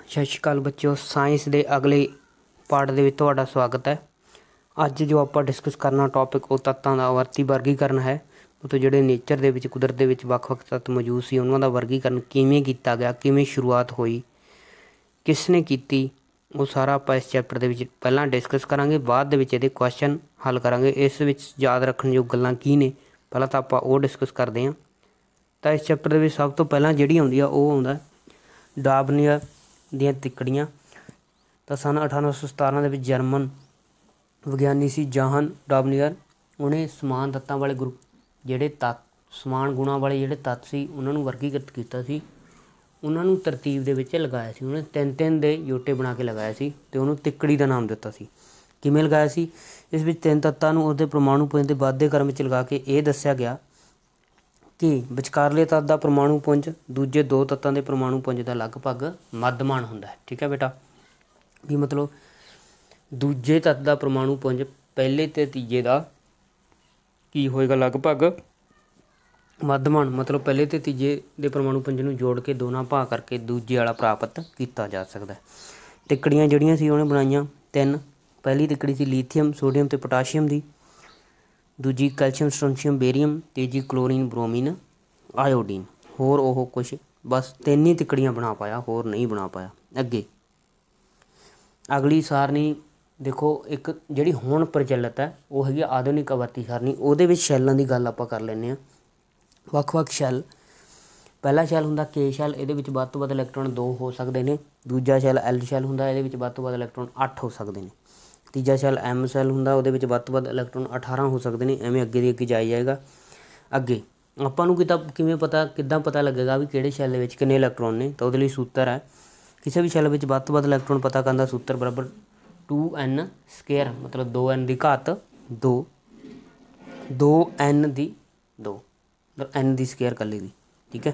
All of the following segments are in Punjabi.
ਸਤਿ ਸ਼੍ਰੀ ਅਕਾਲ ਬੱਚਿਓ ਸਾਇੰਸ ਦੇ ਅਗਲੇ ਪਾਠ ਦੇ ਵਿੱਚ ਤੁਹਾਡਾ ਸਵਾਗਤ ਹੈ ਅੱਜ ਜੋ ਆਪਾਂ ਡਿਸਕਸ ਕਰਨਾ ਟੌਪਿਕ ਉਹ ਤੱਤਾਂ ਦਾ ਵਰਤੀ ਵਰਗੀਕਰਨ ਹੈ ਉਤੋਂ ਜਿਹੜੇ ਨੇਚਰ ਦੇ ਵਿੱਚ ਕੁਦਰਤ ਦੇ ਵਿੱਚ ਵੱਖ-ਵੱਖ ਤੱਤ ਮੌਜੂਦ ਸੀ ਉਹਨਾਂ ਦਾ ਵਰਗੀਕਰਨ ਕਿਵੇਂ ਕੀਤਾ ਗਿਆ ਕਿਵੇਂ ਸ਼ੁਰੂਆਤ ਹੋਈ ਕਿਸ ਨੇ ਕੀਤੀ ਉਹ ਸਾਰਾ ਆਪਾਂ ਇਸ ਚੈਪਟਰ ਦੇ ਵਿੱਚ ਪਹਿਲਾਂ ਡਿਸਕਸ ਕਰਾਂਗੇ ਬਾਅਦ ਦੇ ਵਿੱਚ ਇਹਦੇ ਕੁਐਸਚਨ ਹੱਲ ਕਰਾਂਗੇ ਇਸ ਵਿੱਚ ਯਾਦ ਰੱਖਣ ਯੋਗ ਗੱਲਾਂ ਕੀ ਨੇ ਪਹਿਲਾਂ ਤਾਂ ਆਪਾਂ ਉਹ ਡਿਸਕਸ ਕਰਦੇ ਹਾਂ ਤਾਂ ਇਸ ਚੈਪਟਰ ਦੇ ਵਿੱਚ ਸਭ ਤੋਂ ਪਹਿਲਾਂ ਜਿਹੜੀ ਆਉਂਦੀ ਆ ਉਹ ਆਉਂਦਾ ਡਾਬਨੀਅਰ ਦੀਆਂ ਤਿੱਕੜੀਆਂ ਤਾਂ ਸਨ 1817 ਦੇ ਵਿੱਚ ਜਰਮਨ ਵਿਗਿਆਨੀ ਸੀ ਜਾਹਨ ਡਾਬਨੀਅਰ ਉਹਨੇ ਸਮਾਨ ਤੱਤਾਂ ਵਾਲੇ ਗਰੁੱਪ ਜਿਹੜੇ ਤੱਤ ਸਮਾਨ ਗੁਣਾਂ ਵਾਲੇ ਜਿਹੜੇ ਤੱਤ ਸੀ ਉਹਨਾਂ ਨੂੰ ਵਰਗੀਕ੍ਰਿਤ ਕੀਤਾ ਸੀ ਉਹਨਾਂ ਨੂੰ ਤਰਤੀਬ ਦੇ ਵਿੱਚ ਲਗਾਇਆ ਸੀ ਉਹਨੇ ਤਿੰਨ ਤਿੰਨ ਦੇ ਯੋਟੇ ਬਣਾ ਕੇ ਲਗਾਇਆ ਸੀ ਤੇ ਉਹਨੂੰ ਤਿੱਕੜੀ ਦਾ ਨਾਮ ਦਿੱਤਾ ਸੀ ਕਿਵੇਂ ਲਗਾਇਆ ਸੀ ਇਸ ਵਿੱਚ ਤਿੰਨ ਤੱਤਾਂ ਨੂੰ ਉਹਦੇ ਪ੍ਰਮਾਣੂ ਪੁੰਜ ਦੇ ਦੇ ਕਰਮ ਵਿੱਚ ਲਗਾ ਕੇ ਇਹ ਦੱਸਿਆ ਗਿਆ ਕਿ ਵਿਚਕਾਰਲੇ ਤੱਤ ਦਾ ਪਰਮਾਣੂ ਪੁੰਜ ਦੂਜੇ ਦੋ ਤੱਤਾਂ ਦੇ ਪਰਮਾਣੂ ਪੁੰਜ ਦਾ ਲਗਭਗ ਮੱਧਮਾਨ ਹੁੰਦਾ ਹੈ ਠੀਕ ਹੈ ਬੇਟਾ ਵੀ ਮਤਲਬ ਦੂਜੇ ਤੱਤ ਦਾ ਪਰਮਾਣੂ ਪੁੰਜ ਪਹਿਲੇ ਤੇ ਤੀਜੇ ਦਾ ਕੀ ਹੋਏਗਾ ਲਗਭਗ ਮੱਧਮਾਨ ਮਤਲਬ ਪਹਿਲੇ ਤੇ ਤੀਜੇ ਦੇ ਪਰਮਾਣੂ ਪੁੰਜ ਨੂੰ ਜੋੜ ਕੇ ਦੋਨਾਂ ਭਾਗ ਕਰਕੇ ਦੂਜੇ ਵਾਲਾ ਪ੍ਰਾਪਤ ਕੀਤਾ ਜਾ ਸਕਦਾ ਹੈ ਟਿਕੜੀਆਂ ਜਿਹੜੀਆਂ ਸੀ ਉਹਨੇ ਬਣਾਈਆਂ ਤਿੰਨ ਪਹਿਲੀ ਟਿਕੜੀ ਸੀ ਲੀਥੀਅਮ ਸੋਡੀਅਮ ਤੇ ਪੋਟਾਸ਼ੀਅਮ ਦੀ ਦੂਜੀ ਕੈਲਸ਼ੀਅਮ ਸਟਰੋਂਸ਼ੀਅਮ ਬੇਰੀਅਮ ਤੀਜੀ ਕਲੋਰੀਨ ਬ੍ਰੋਮੀਨ ਆਇਓਡੀਨ ਹੋਰ ਉਹ ਕੁਝ ਬਸ ਤਿੰਨ ਹੀ ਤਿਕੜੀਆਂ ਬਣਾ ਪਾਇਆ ਹੋਰ ਨਹੀਂ ਬਣਾ ਪਾਇਆ ਅੱਗੇ ਅਗਲੀ ਸਾਰਨੀ ਦੇਖੋ ਇੱਕ ਜਿਹੜੀ ਹੁਣ ਪ੍ਰਚਲਿਤ ਹੈ ਉਹ ਹੈਗੀ ਆਧੁਨਿਕ ਆਵਰਤੀ ਸਾਰਨੀ ਉਹਦੇ ਵਿੱਚ ਸ਼ੈਲਾਂ ਦੀ ਗੱਲ ਆਪਾਂ ਕਰ ਲੈਨੇ ਆ ਵੱਖ-ਵੱਖ ਸ਼ੈਲ ਪਹਿਲਾ ਸ਼ੈਲ ਹੁੰਦਾ ਕੇ ਸ਼ੈਲ ਇਹਦੇ ਵਿੱਚ ਵੱਧ ਤੋਂ ਵੱਧ ਇਲੈਕਟ੍ਰੋਨ 2 ਹੋ ਸਕਦੇ ਨੇ ਦੂਜਾ ਸ਼ੈਲ ਐਲ ਸ਼ੈਲ ਹੁੰਦਾ ਇਹਦੇ ਵਿੱਚ ਵੱਧ ਤੋਂ ਵੱਧ ਇਲੈਕਟ੍ਰੋਨ 8 ਹੋ ਸਕਦੇ ਨੇ ਤੀਜਾ ਸ਼ੈਲ ਐਮ ਸ਼ੈਲ ਹੁੰਦਾ ਉਹਦੇ ਵਿੱਚ ਵੱਧ ਤੋਂ ਵੱਧ ਇਲੈਕਟ੍ਰੋਨ 18 ਹੋ ਸਕਦੇ ਨੇ ਐਵੇਂ ਅੱਗੇ ਦੀ ਅੱਗੇ ਜਾਈ ਜਾਏਗਾ ਅੱਗੇ ਆਪਾਂ ਨੂੰ ਕਿਤਾ ਕਿਵੇਂ ਪਤਾ ਕਿੱਦਾਂ ਪਤਾ ਲੱਗੇਗਾ ਵੀ ਕਿਹੜੇ ਸ਼ੈਲ ਵਿੱਚ ਕਿੰਨੇ ਇਲੈਕਟ੍ਰੋਨ ਨੇ ਤਾਂ ਉਹਦੇ ਲਈ ਸੂਤਰ ਹੈ ਕਿਸੇ ਵੀ ਸ਼ੈਲ ਵਿੱਚ ਵੱਧ ਤੋਂ ਵੱਧ ਇਲੈਕਟ੍ਰੋਨ ਪਤਾ ਕਰਨ ਦਾ ਸੂਤਰ ਬਰਾਬਰ 2n ਸਕੁਅਰ ਮਤਲਬ 2n ਦੀ ਘਾਤ 2 2n ਦੀ 2 ਮਤਲਬ n ਦੀ ਸਕੁਅਰ ਲਈ ਦੀ ਠੀਕ ਹੈ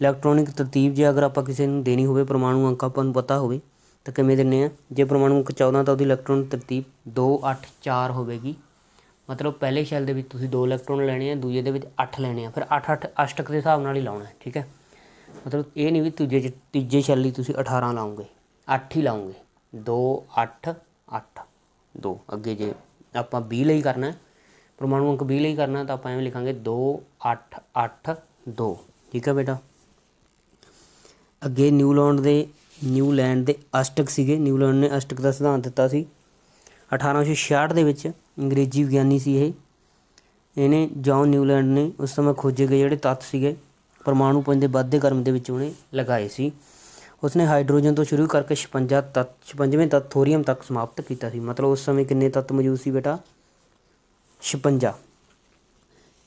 ਇਲੈਕਟ੍ਰੋਨਿਕ ਤਰਤੀਬ ਜੇ ਅਗਰ ਆਪਾਂ ਕਿਸੇ ਨੂੰ ਦੇਣੀ ਹੋਵੇ ਪਰਮਾਣੂ ਅੰਕ ਆਪਾਂ ਨੂੰ ਪਤਾ ਹੋਵੇ ਤਾਂ ਕਿਵੇਂ ਦਿੰਨੇ ਆ ਜੇ ਪਰਮਾਣੂ 14 ਤਾਂ ਉਹਦੀ ਇਲੈਕਟ੍ਰੋਨ ਤਰਤੀਬ 2 8 4 ਹੋਵੇਗੀ ਮਤਲਬ ਪਹਿਲੇ ਸ਼ੈਲ ਦੇ ਵਿੱਚ ਤੁਸੀਂ 2 ਇਲੈਕਟ੍ਰੋਨ ਲੈਣੇ ਆ ਦੂਜੇ ਦੇ ਵਿੱਚ 8 ਲੈਣੇ ਆ ਫਿਰ 8 8 ਅਸ਼ਟਕ ਦੇ ਹਿਸਾਬ ਨਾਲ ਹੀ ਲਾਉਣਾ ਠੀਕ ਹੈ ਮਤਲਬ ਇਹ ਨਹੀਂ ਵੀ ਦੂਜੇ ਤੀਜੇ ਸ਼ੈਲ ਲਈ ਤੁਸੀਂ 18 ਲਾਉਂਗੇ 8 ਹੀ ਲਾਉਂਗੇ 2 8 8 2 ਅੱਗੇ ਜੇ ਆਪਾਂ 20 ਲਈ ਕਰਨਾ ਪਰਮਾਣੂ ਅੰਕ 20 ਲਈ ਕਰਨਾ ਤਾਂ ਆਪਾਂ ਐਵੇਂ ਲਿਖਾਂਗੇ 2 8 8 2 ਠੀਕ ਹੈ ਬੇਟਾ ਅੱਗੇ ਨਿਊਲੌਂਡ ਦੇ ਨਿਊਲੈਂਡ ਦੇ ਅਸ਼ਟਕ ਸੀਗੇ ਨਿਊਲੈਂਡ ਨੇ ਅਸ਼ਟਕ ਦਾ ਸਿਧਾਂਤ ਦਿੱਤਾ ਸੀ 1866 ਦੇ ਵਿੱਚ ਅੰਗਰੇਜ਼ੀ ਵਿਗਿਆਨੀ ਸੀ ਇਹ ਇਹਨੇ ਜੌਨ ਨਿਊਲੈਂਡ ਨੇ ਉਸ ਸਮੇਂ ਖੋਜੇ ਗਏ ਜਿਹੜੇ ਤੱਤ ਸੀਗੇ ਪਰਮਾਣੂ ਪੰਜ ਦੇ ਵਾਧੇ ਕਰਮ ਦੇ ਵਿੱਚ ਉਹਨੇ ਲਗਾਏ ਸੀ ਉਸਨੇ ਹਾਈਡਰੋਜਨ ਤੋਂ ਸ਼ੁਰੂ ਕਰਕੇ 56 ਤੱਤ 56ਵੇਂ ਤੱਤ ਥੋਰੀਅਮ ਤੱਕ ਸਮਾਪਤ ਕੀਤਾ ਸੀ ਮਤਲਬ ਉਸ ਸਮੇਂ ਕਿੰਨੇ ਤੱਤ ਮੌਜੂਦ ਸੀ ਬੇਟਾ 56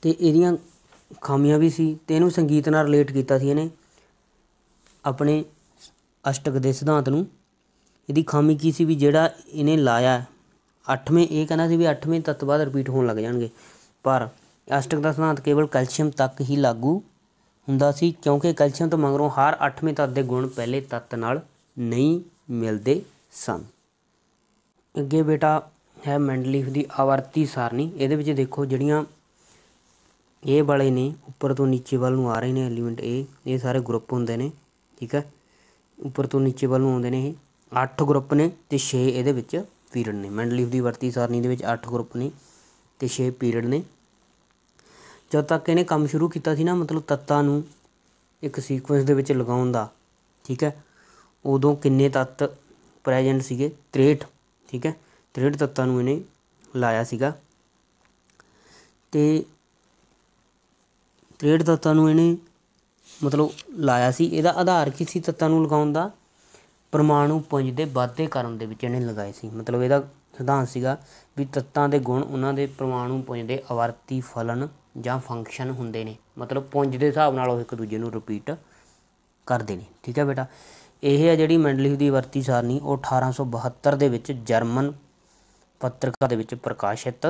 ਤੇ ਇਹਦੀਆਂ ਖਾਮੀਆਂ ਵੀ ਸੀ ਤੇ ਇਹਨੂੰ ਸੰਗੀਤ ਨਾਲ ਰਿਲੇਟ ਕੀਤਾ ਸੀ ਇਹਨੇ ਆਪਣੇ ਅਸ਼ਟਕ ਦੇ ਸਿਧਾਂਤ ਨੂੰ ਇਹਦੀ ਖਾਮੀ ਕੀ ਸੀ ਵੀ ਜਿਹੜਾ ਇਹਨੇ ਲਾਇਆ ਅੱਠਵੇਂ ਇਹ ਕਹਿੰਦਾ ਸੀ ਵੀ ਅੱਠਵੇਂ ਤੱਤ ਬਾਅਦ ਰਿਪੀਟ ਹੋਣ ਲੱਗ ਜਾਣਗੇ ਪਰ ਅਸ਼ਟਕ ਦਾ ਸਿਧਾਂਤ ਕੇਵਲ ਕੈਲਸ਼ੀਅਮ ਤੱਕ ਹੀ ਲਾਗੂ ਹੁੰਦਾ ਸੀ ਕਿਉਂਕਿ ਕੈਲਸ਼ੀਅਮ ਤੋਂ ਮੰਗਰੋਂ ਹਰ ਅੱਠਵੇਂ ਤੱਤ ਦੇ ਗੁਣ ਪਹਿਲੇ ਤੱਤ ਨਾਲ ਨਹੀਂ ਮਿਲਦੇ ਸਨ ਅੱਗੇ ਬੇਟਾ ਹੈ ਮੈਂਡਲੀਫ ਦੀ ਆਵਰਤੀ ਸਾਰਣੀ ਇਹਦੇ ਵਿੱਚ ਦੇਖੋ ਜਿਹੜੀਆਂ ਇਹ ਵਾਲੇ ਨੇ ਉੱਪਰ ਤੋਂ ਨੀਚੇ ਵੱਲ ਨੂੰ ਆ ਰਹੇ ਨੇ ਐਲੀਮੈਂਟ ਇਹ ਇਹ ਸਾਰੇ ਗਰੁੱਪ ਹੁੰਦੇ ਨੇ ਠੀਕ ਹੈ ਉੱਪਰ ਤੋਂ ਨੀਚੇ ਵੱਲ ਨੂੰ ਆਉਂਦੇ ਨੇ ਇਹ 8 ਗਰੁੱਪ ਨੇ ਤੇ 6 ਇਹਦੇ ਵਿੱਚ ਪੀਰੀਅਡ ਨੇ ਮੈਂਡਲੀਫ ਦੀ ਵਰਤੀ ਸਾਰਣੀ ਦੇ ਵਿੱਚ 8 ਗਰੁੱਪ ਨੇ ਤੇ 6 ਪੀਰੀਅਡ ਨੇ ਜਦ ਤੱਕ ਇਹਨੇ ਕੰਮ ਸ਼ੁਰੂ ਕੀਤਾ ਸੀ ਨਾ ਮਤਲਬ ਤੱਤਾਂ ਨੂੰ ਇੱਕ ਸੀਕੁਐਂਸ ਦੇ ਵਿੱਚ ਲਗਾਉਣ ਦਾ ਠੀਕ ਹੈ ਉਦੋਂ ਕਿੰਨੇ ਤੱਤ ਪ੍ਰੈਜ਼ੈਂਟ ਸੀਗੇ 63 ਠੀਕ ਹੈ 63 ਤੱਤਾਂ ਨੂੰ ਇਹਨੇ ਲਾਇਆ ਸੀਗਾ ਤੇ 63 ਤੱਤਾਂ ਨੂੰ ਇਹਨੇ ਮਤਲਬ ਲਾਇਆ ਸੀ ਇਹਦਾ ਆਧਾਰ ਕੀ ਸੀ ਤੱਤਾਂ ਨੂੰ ਲਗਾਉਣ ਦਾ ਪਰਮਾਣੂ ਪੁੰਜ ਦੇ ਵਾਧੇ ਕਰਨ ਦੇ ਵਿੱਚ ਇਹਨੇ ਲਗਾਏ ਸੀ ਮਤਲਬ ਇਹਦਾ ਸਿਧਾਂਤ ਸੀਗਾ ਵੀ ਤੱਤਾਂ ਦੇ ਗੁਣ ਉਹਨਾਂ ਦੇ ਪਰਮਾਣੂ ਪੁੰਜ ਦੇ ਅਵਰਤੀ ਫਲਨ ਜਾਂ ਫੰਕਸ਼ਨ ਹੁੰਦੇ ਨੇ ਮਤਲਬ ਪੁੰਜ ਦੇ ਹਿਸਾਬ ਨਾਲ ਉਹ ਇੱਕ ਦੂਜੇ ਨੂੰ ਰਿਪੀਟ ਕਰਦੇ ਨੇ ਠੀਕ ਹੈ ਬੇਟਾ ਇਹ ਹੈ ਜਿਹੜੀ ਮੈਂਡਲਿਵ ਦੀ ਵਰਤੀ ਸਾਰਨੀ ਉਹ 1872 ਦੇ ਵਿੱਚ ਜਰਮਨ ਪੱਤਰਕਾ ਦੇ ਵਿੱਚ ਪ੍ਰਕਾਸ਼ਿਤ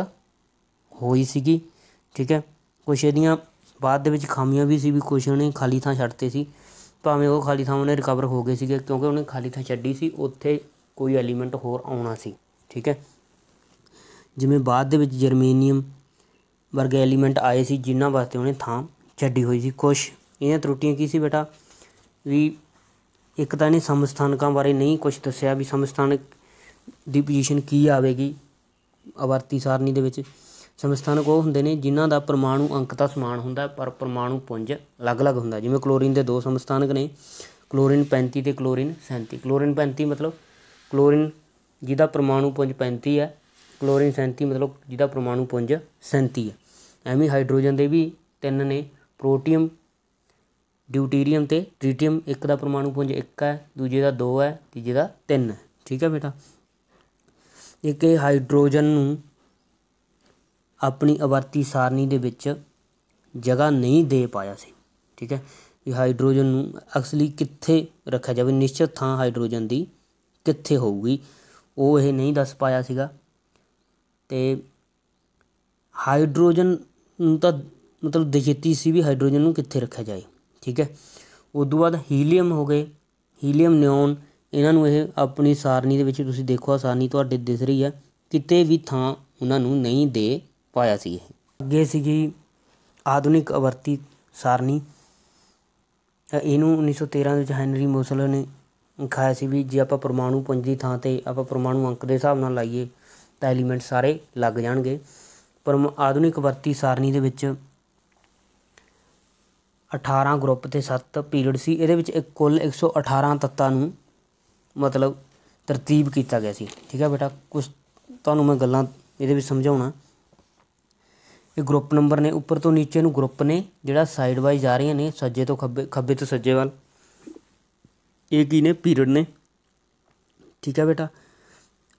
ਹੋਈ ਸੀਗੀ ਠੀਕ ਹੈ ਕੁਛ ਇਹਦੀਆਂ ਬਾਅਦ ਦੇ ਵਿੱਚ ਖਾਮੀਆਂ ਵੀ ਸੀ ਵੀ ਕੁਝ ਉਹਨੇ ਖਾਲੀ ਥਾਂ ਛੱਡਤੇ ਸੀ ਭਾਵੇਂ ਉਹ ਖਾਲੀ ਥਾਂ ਉਹਨੇ ਰਿਕਵਰ ਹੋ ਗਏ ਸੀਗੇ ਕਿਉਂਕਿ ਉਹਨੇ ਖਾਲੀ ਥਾਂ ਛੱਡੀ ਸੀ ਉੱਥੇ ਕੋਈ ਐਲੀਮੈਂਟ ਹੋਰ ਆਉਣਾ ਸੀ ਠੀਕ ਹੈ ਜਿਵੇਂ ਬਾਅਦ ਦੇ ਵਿੱਚ ਜਰਮੇਨੀਅਮ ਵਰਗੇ ਐਲੀਮੈਂਟ ਆਏ ਸੀ ਜਿਨ੍ਹਾਂ ਵਾਸਤੇ ਉਹਨੇ ਥਾਂ ਛੱਡੀ ਹੋਈ ਸੀ ਕੁਝ ਇਹਨਾਂ ਤਰੁੱਟੀਆਂ ਕੀ ਸੀ ਬੇਟਾ ਵੀ ਇੱਕ ਤਾਂ ਨਹੀਂ ਸਮਸਥਾਨਕਾਂ ਬਾਰੇ ਨਹੀਂ ਕੁਝ ਦੱਸਿਆ ਵੀ ਸਮਸਥਾਨਕ ਦੀ ਪੋਜੀਸ਼ਨ ਕੀ ਆਵੇਗੀ ਅਵਰਤੀ ਸਾਰਣੀ ਦੇ ਵਿੱਚ ਸਮਸਥਾਨਕ ਉਹ ਹੁੰਦੇ ਨੇ ਜਿਨ੍ਹਾਂ ਦਾ ਪਰਮਾਣੂ ਅੰਕ ਤਾਂ ਸਮਾਨ ਹੁੰਦਾ ਪਰ ਪਰਮਾਣੂ ਪੁੰਜ ਅਲੱਗ-ਅਲੱਗ ਹੁੰਦਾ ਜਿਵੇਂ ਕਲੋਰੀਨ ਦੇ ਦੋ ਸਮਸਥਾਨਕ ਨੇ ਕਲੋਰੀਨ 35 ਤੇ ਕਲੋਰੀਨ 37 ਕਲੋਰੀਨ 35 ਮਤਲਬ ਕਲੋਰੀਨ ਜਿਹਦਾ ਪਰਮਾਣੂ ਪੁੰਜ 35 ਹੈ ਕਲੋਰੀਨ 37 ਮਤਲਬ ਜਿਹਦਾ ਪਰਮਾਣੂ ਪੁੰਜ 37 ਹੈ ਐਵੇਂ ਹਾਈਡਰੋਜਨ ਦੇ ਵੀ ਤਿੰਨ ਨੇ ਪ੍ਰੋਟੀਅਮ ਡਿਊਟੀਰੀਅਮ ਤੇ ਟ੍ਰੀਟੀਅਮ ਇੱਕ ਦਾ ਪਰਮਾਣੂ ਪੁੰਜ 1 ਹੈ ਦੂਜੇ ਦਾ 2 ਹੈ ਤੀਜੇ ਦਾ 3 ਠੀਕ ਹੈ ਬੇਟਾ ਇੱਕ ਇਹ ਹਾਈਡਰੋਜਨ ਨੂੰ ਆਪਣੀ ਅਵਰਤੀ ਸਾਰਣੀ ਦੇ ਵਿੱਚ ਜਗ੍ਹਾ ਨਹੀਂ ਦੇ ਪਾਇਆ ਸੀ ਠੀਕ ਹੈ ਵੀ ਹਾਈਡਰੋਜਨ ਨੂੰ ਅਕਸਲੀ ਕਿੱਥੇ ਰੱਖਿਆ ਜਾਵੇ ਨਿਸ਼ਚਿਤ ਥਾਂ ਹਾਈਡਰੋਜਨ ਦੀ ਕਿੱਥੇ ਹੋਊਗੀ ਉਹ ਇਹ ਨਹੀਂ ਦੱਸ ਪਾਇਆ ਸੀਗਾ ਤੇ ਹਾਈਡਰੋਜਨ ਨੂੰ ਤਾਂ ਮਤਲਬ ਦਿਖੇਤੀ ਸੀ ਵੀ ਹਾਈਡਰੋਜਨ ਨੂੰ ਕਿੱਥੇ ਰੱਖਿਆ ਜਾਏ ਠੀਕ ਹੈ ਉਸ ਤੋਂ ਬਾਅਦ ਹੀਲੀਅਮ ਹੋ ਗਏ ਹੀਲੀਅਮ ਨਿਓਨ ਇਹਨਾਂ ਨੂੰ ਇਹ ਆਪਣੀ ਸਾਰਣੀ ਦੇ ਵਿੱਚ ਤੁਸੀਂ ਦੇਖੋ ਆਸਾਨੀ ਤੁਹਾਡੇ ਦਿਸ ਰਹੀ ਹੈ ਕਿਤੇ ਵੀ ਥਾਂ ਉਹਨਾਂ ਨੂੰ ਨਹੀਂ ਦੇ ਪਾਇਆ ਸੀ ਅੱਗੇ ਸੀਗੀ ਆਧੁਨਿਕ ਅਵਰਤੀ ਸਾਰਣੀ ਇਹਨੂੰ 1913 ਵਿੱਚ ਹੈਨਰੀ ਮੋਸਲ ਨੇ ਖਾਇਆ ਸੀ ਵੀ ਜੇ ਆਪਾਂ ਪਰਮਾਣੂ ਪੁੰਜ ਦੀ ਥਾਂ ਤੇ ਆਪਾਂ ਪਰਮਾਣੂ ਅੰਕ ਦੇ ਹਿਸਾਬ ਨਾਲ ਲਾਈਏ ਤਾਂ ਐਲੀਮੈਂਟ ਸਾਰੇ ਲੱਗ ਜਾਣਗੇ ਪਰ ਆਧੁਨਿਕ ਵਰਤੀ ਸਾਰਣੀ ਦੇ ਵਿੱਚ 18 ਗਰੁੱਪ ਤੇ 7 ਪੀਰੀਅਡ ਸੀ ਇਹਦੇ ਵਿੱਚ ਇੱਕ ਕੁੱਲ 118 ਤੱਤਾਂ ਨੂੰ ਮਤਲਬ ਤਰਤੀਬ ਕੀਤਾ ਗਿਆ ਸੀ ਠੀਕ ਹੈ ਬੇਟਾ ਕੁਝ ਤੁਹਾਨੂੰ ਮੈਂ ਗੱਲਾਂ ਇਹਦੇ ਵਿੱਚ ਸਮਝਾਉਣਾ ਇਹ ਗਰੁੱਪ ਨੰਬਰ ਨੇ ਉੱਪਰ ਤੋਂ ਨੀਚੇ ਨੂੰ ਗਰੁੱਪ ਨੇ ਜਿਹੜਾ ਸਾਈਡ ਵਾਈਜ਼ ਜਾ ਰਹੀਆਂ ਨੇ ਸੱਜੇ ਤੋਂ ਖੱਬੇ ਖੱਬੇ ਤੋਂ ਸੱਜੇ ਵੱਲ ਇਹ ਕੀ ਨੇ ਪੀਰੀਅਡ ਨੇ ਠੀਕ ਹੈ ਬੇਟਾ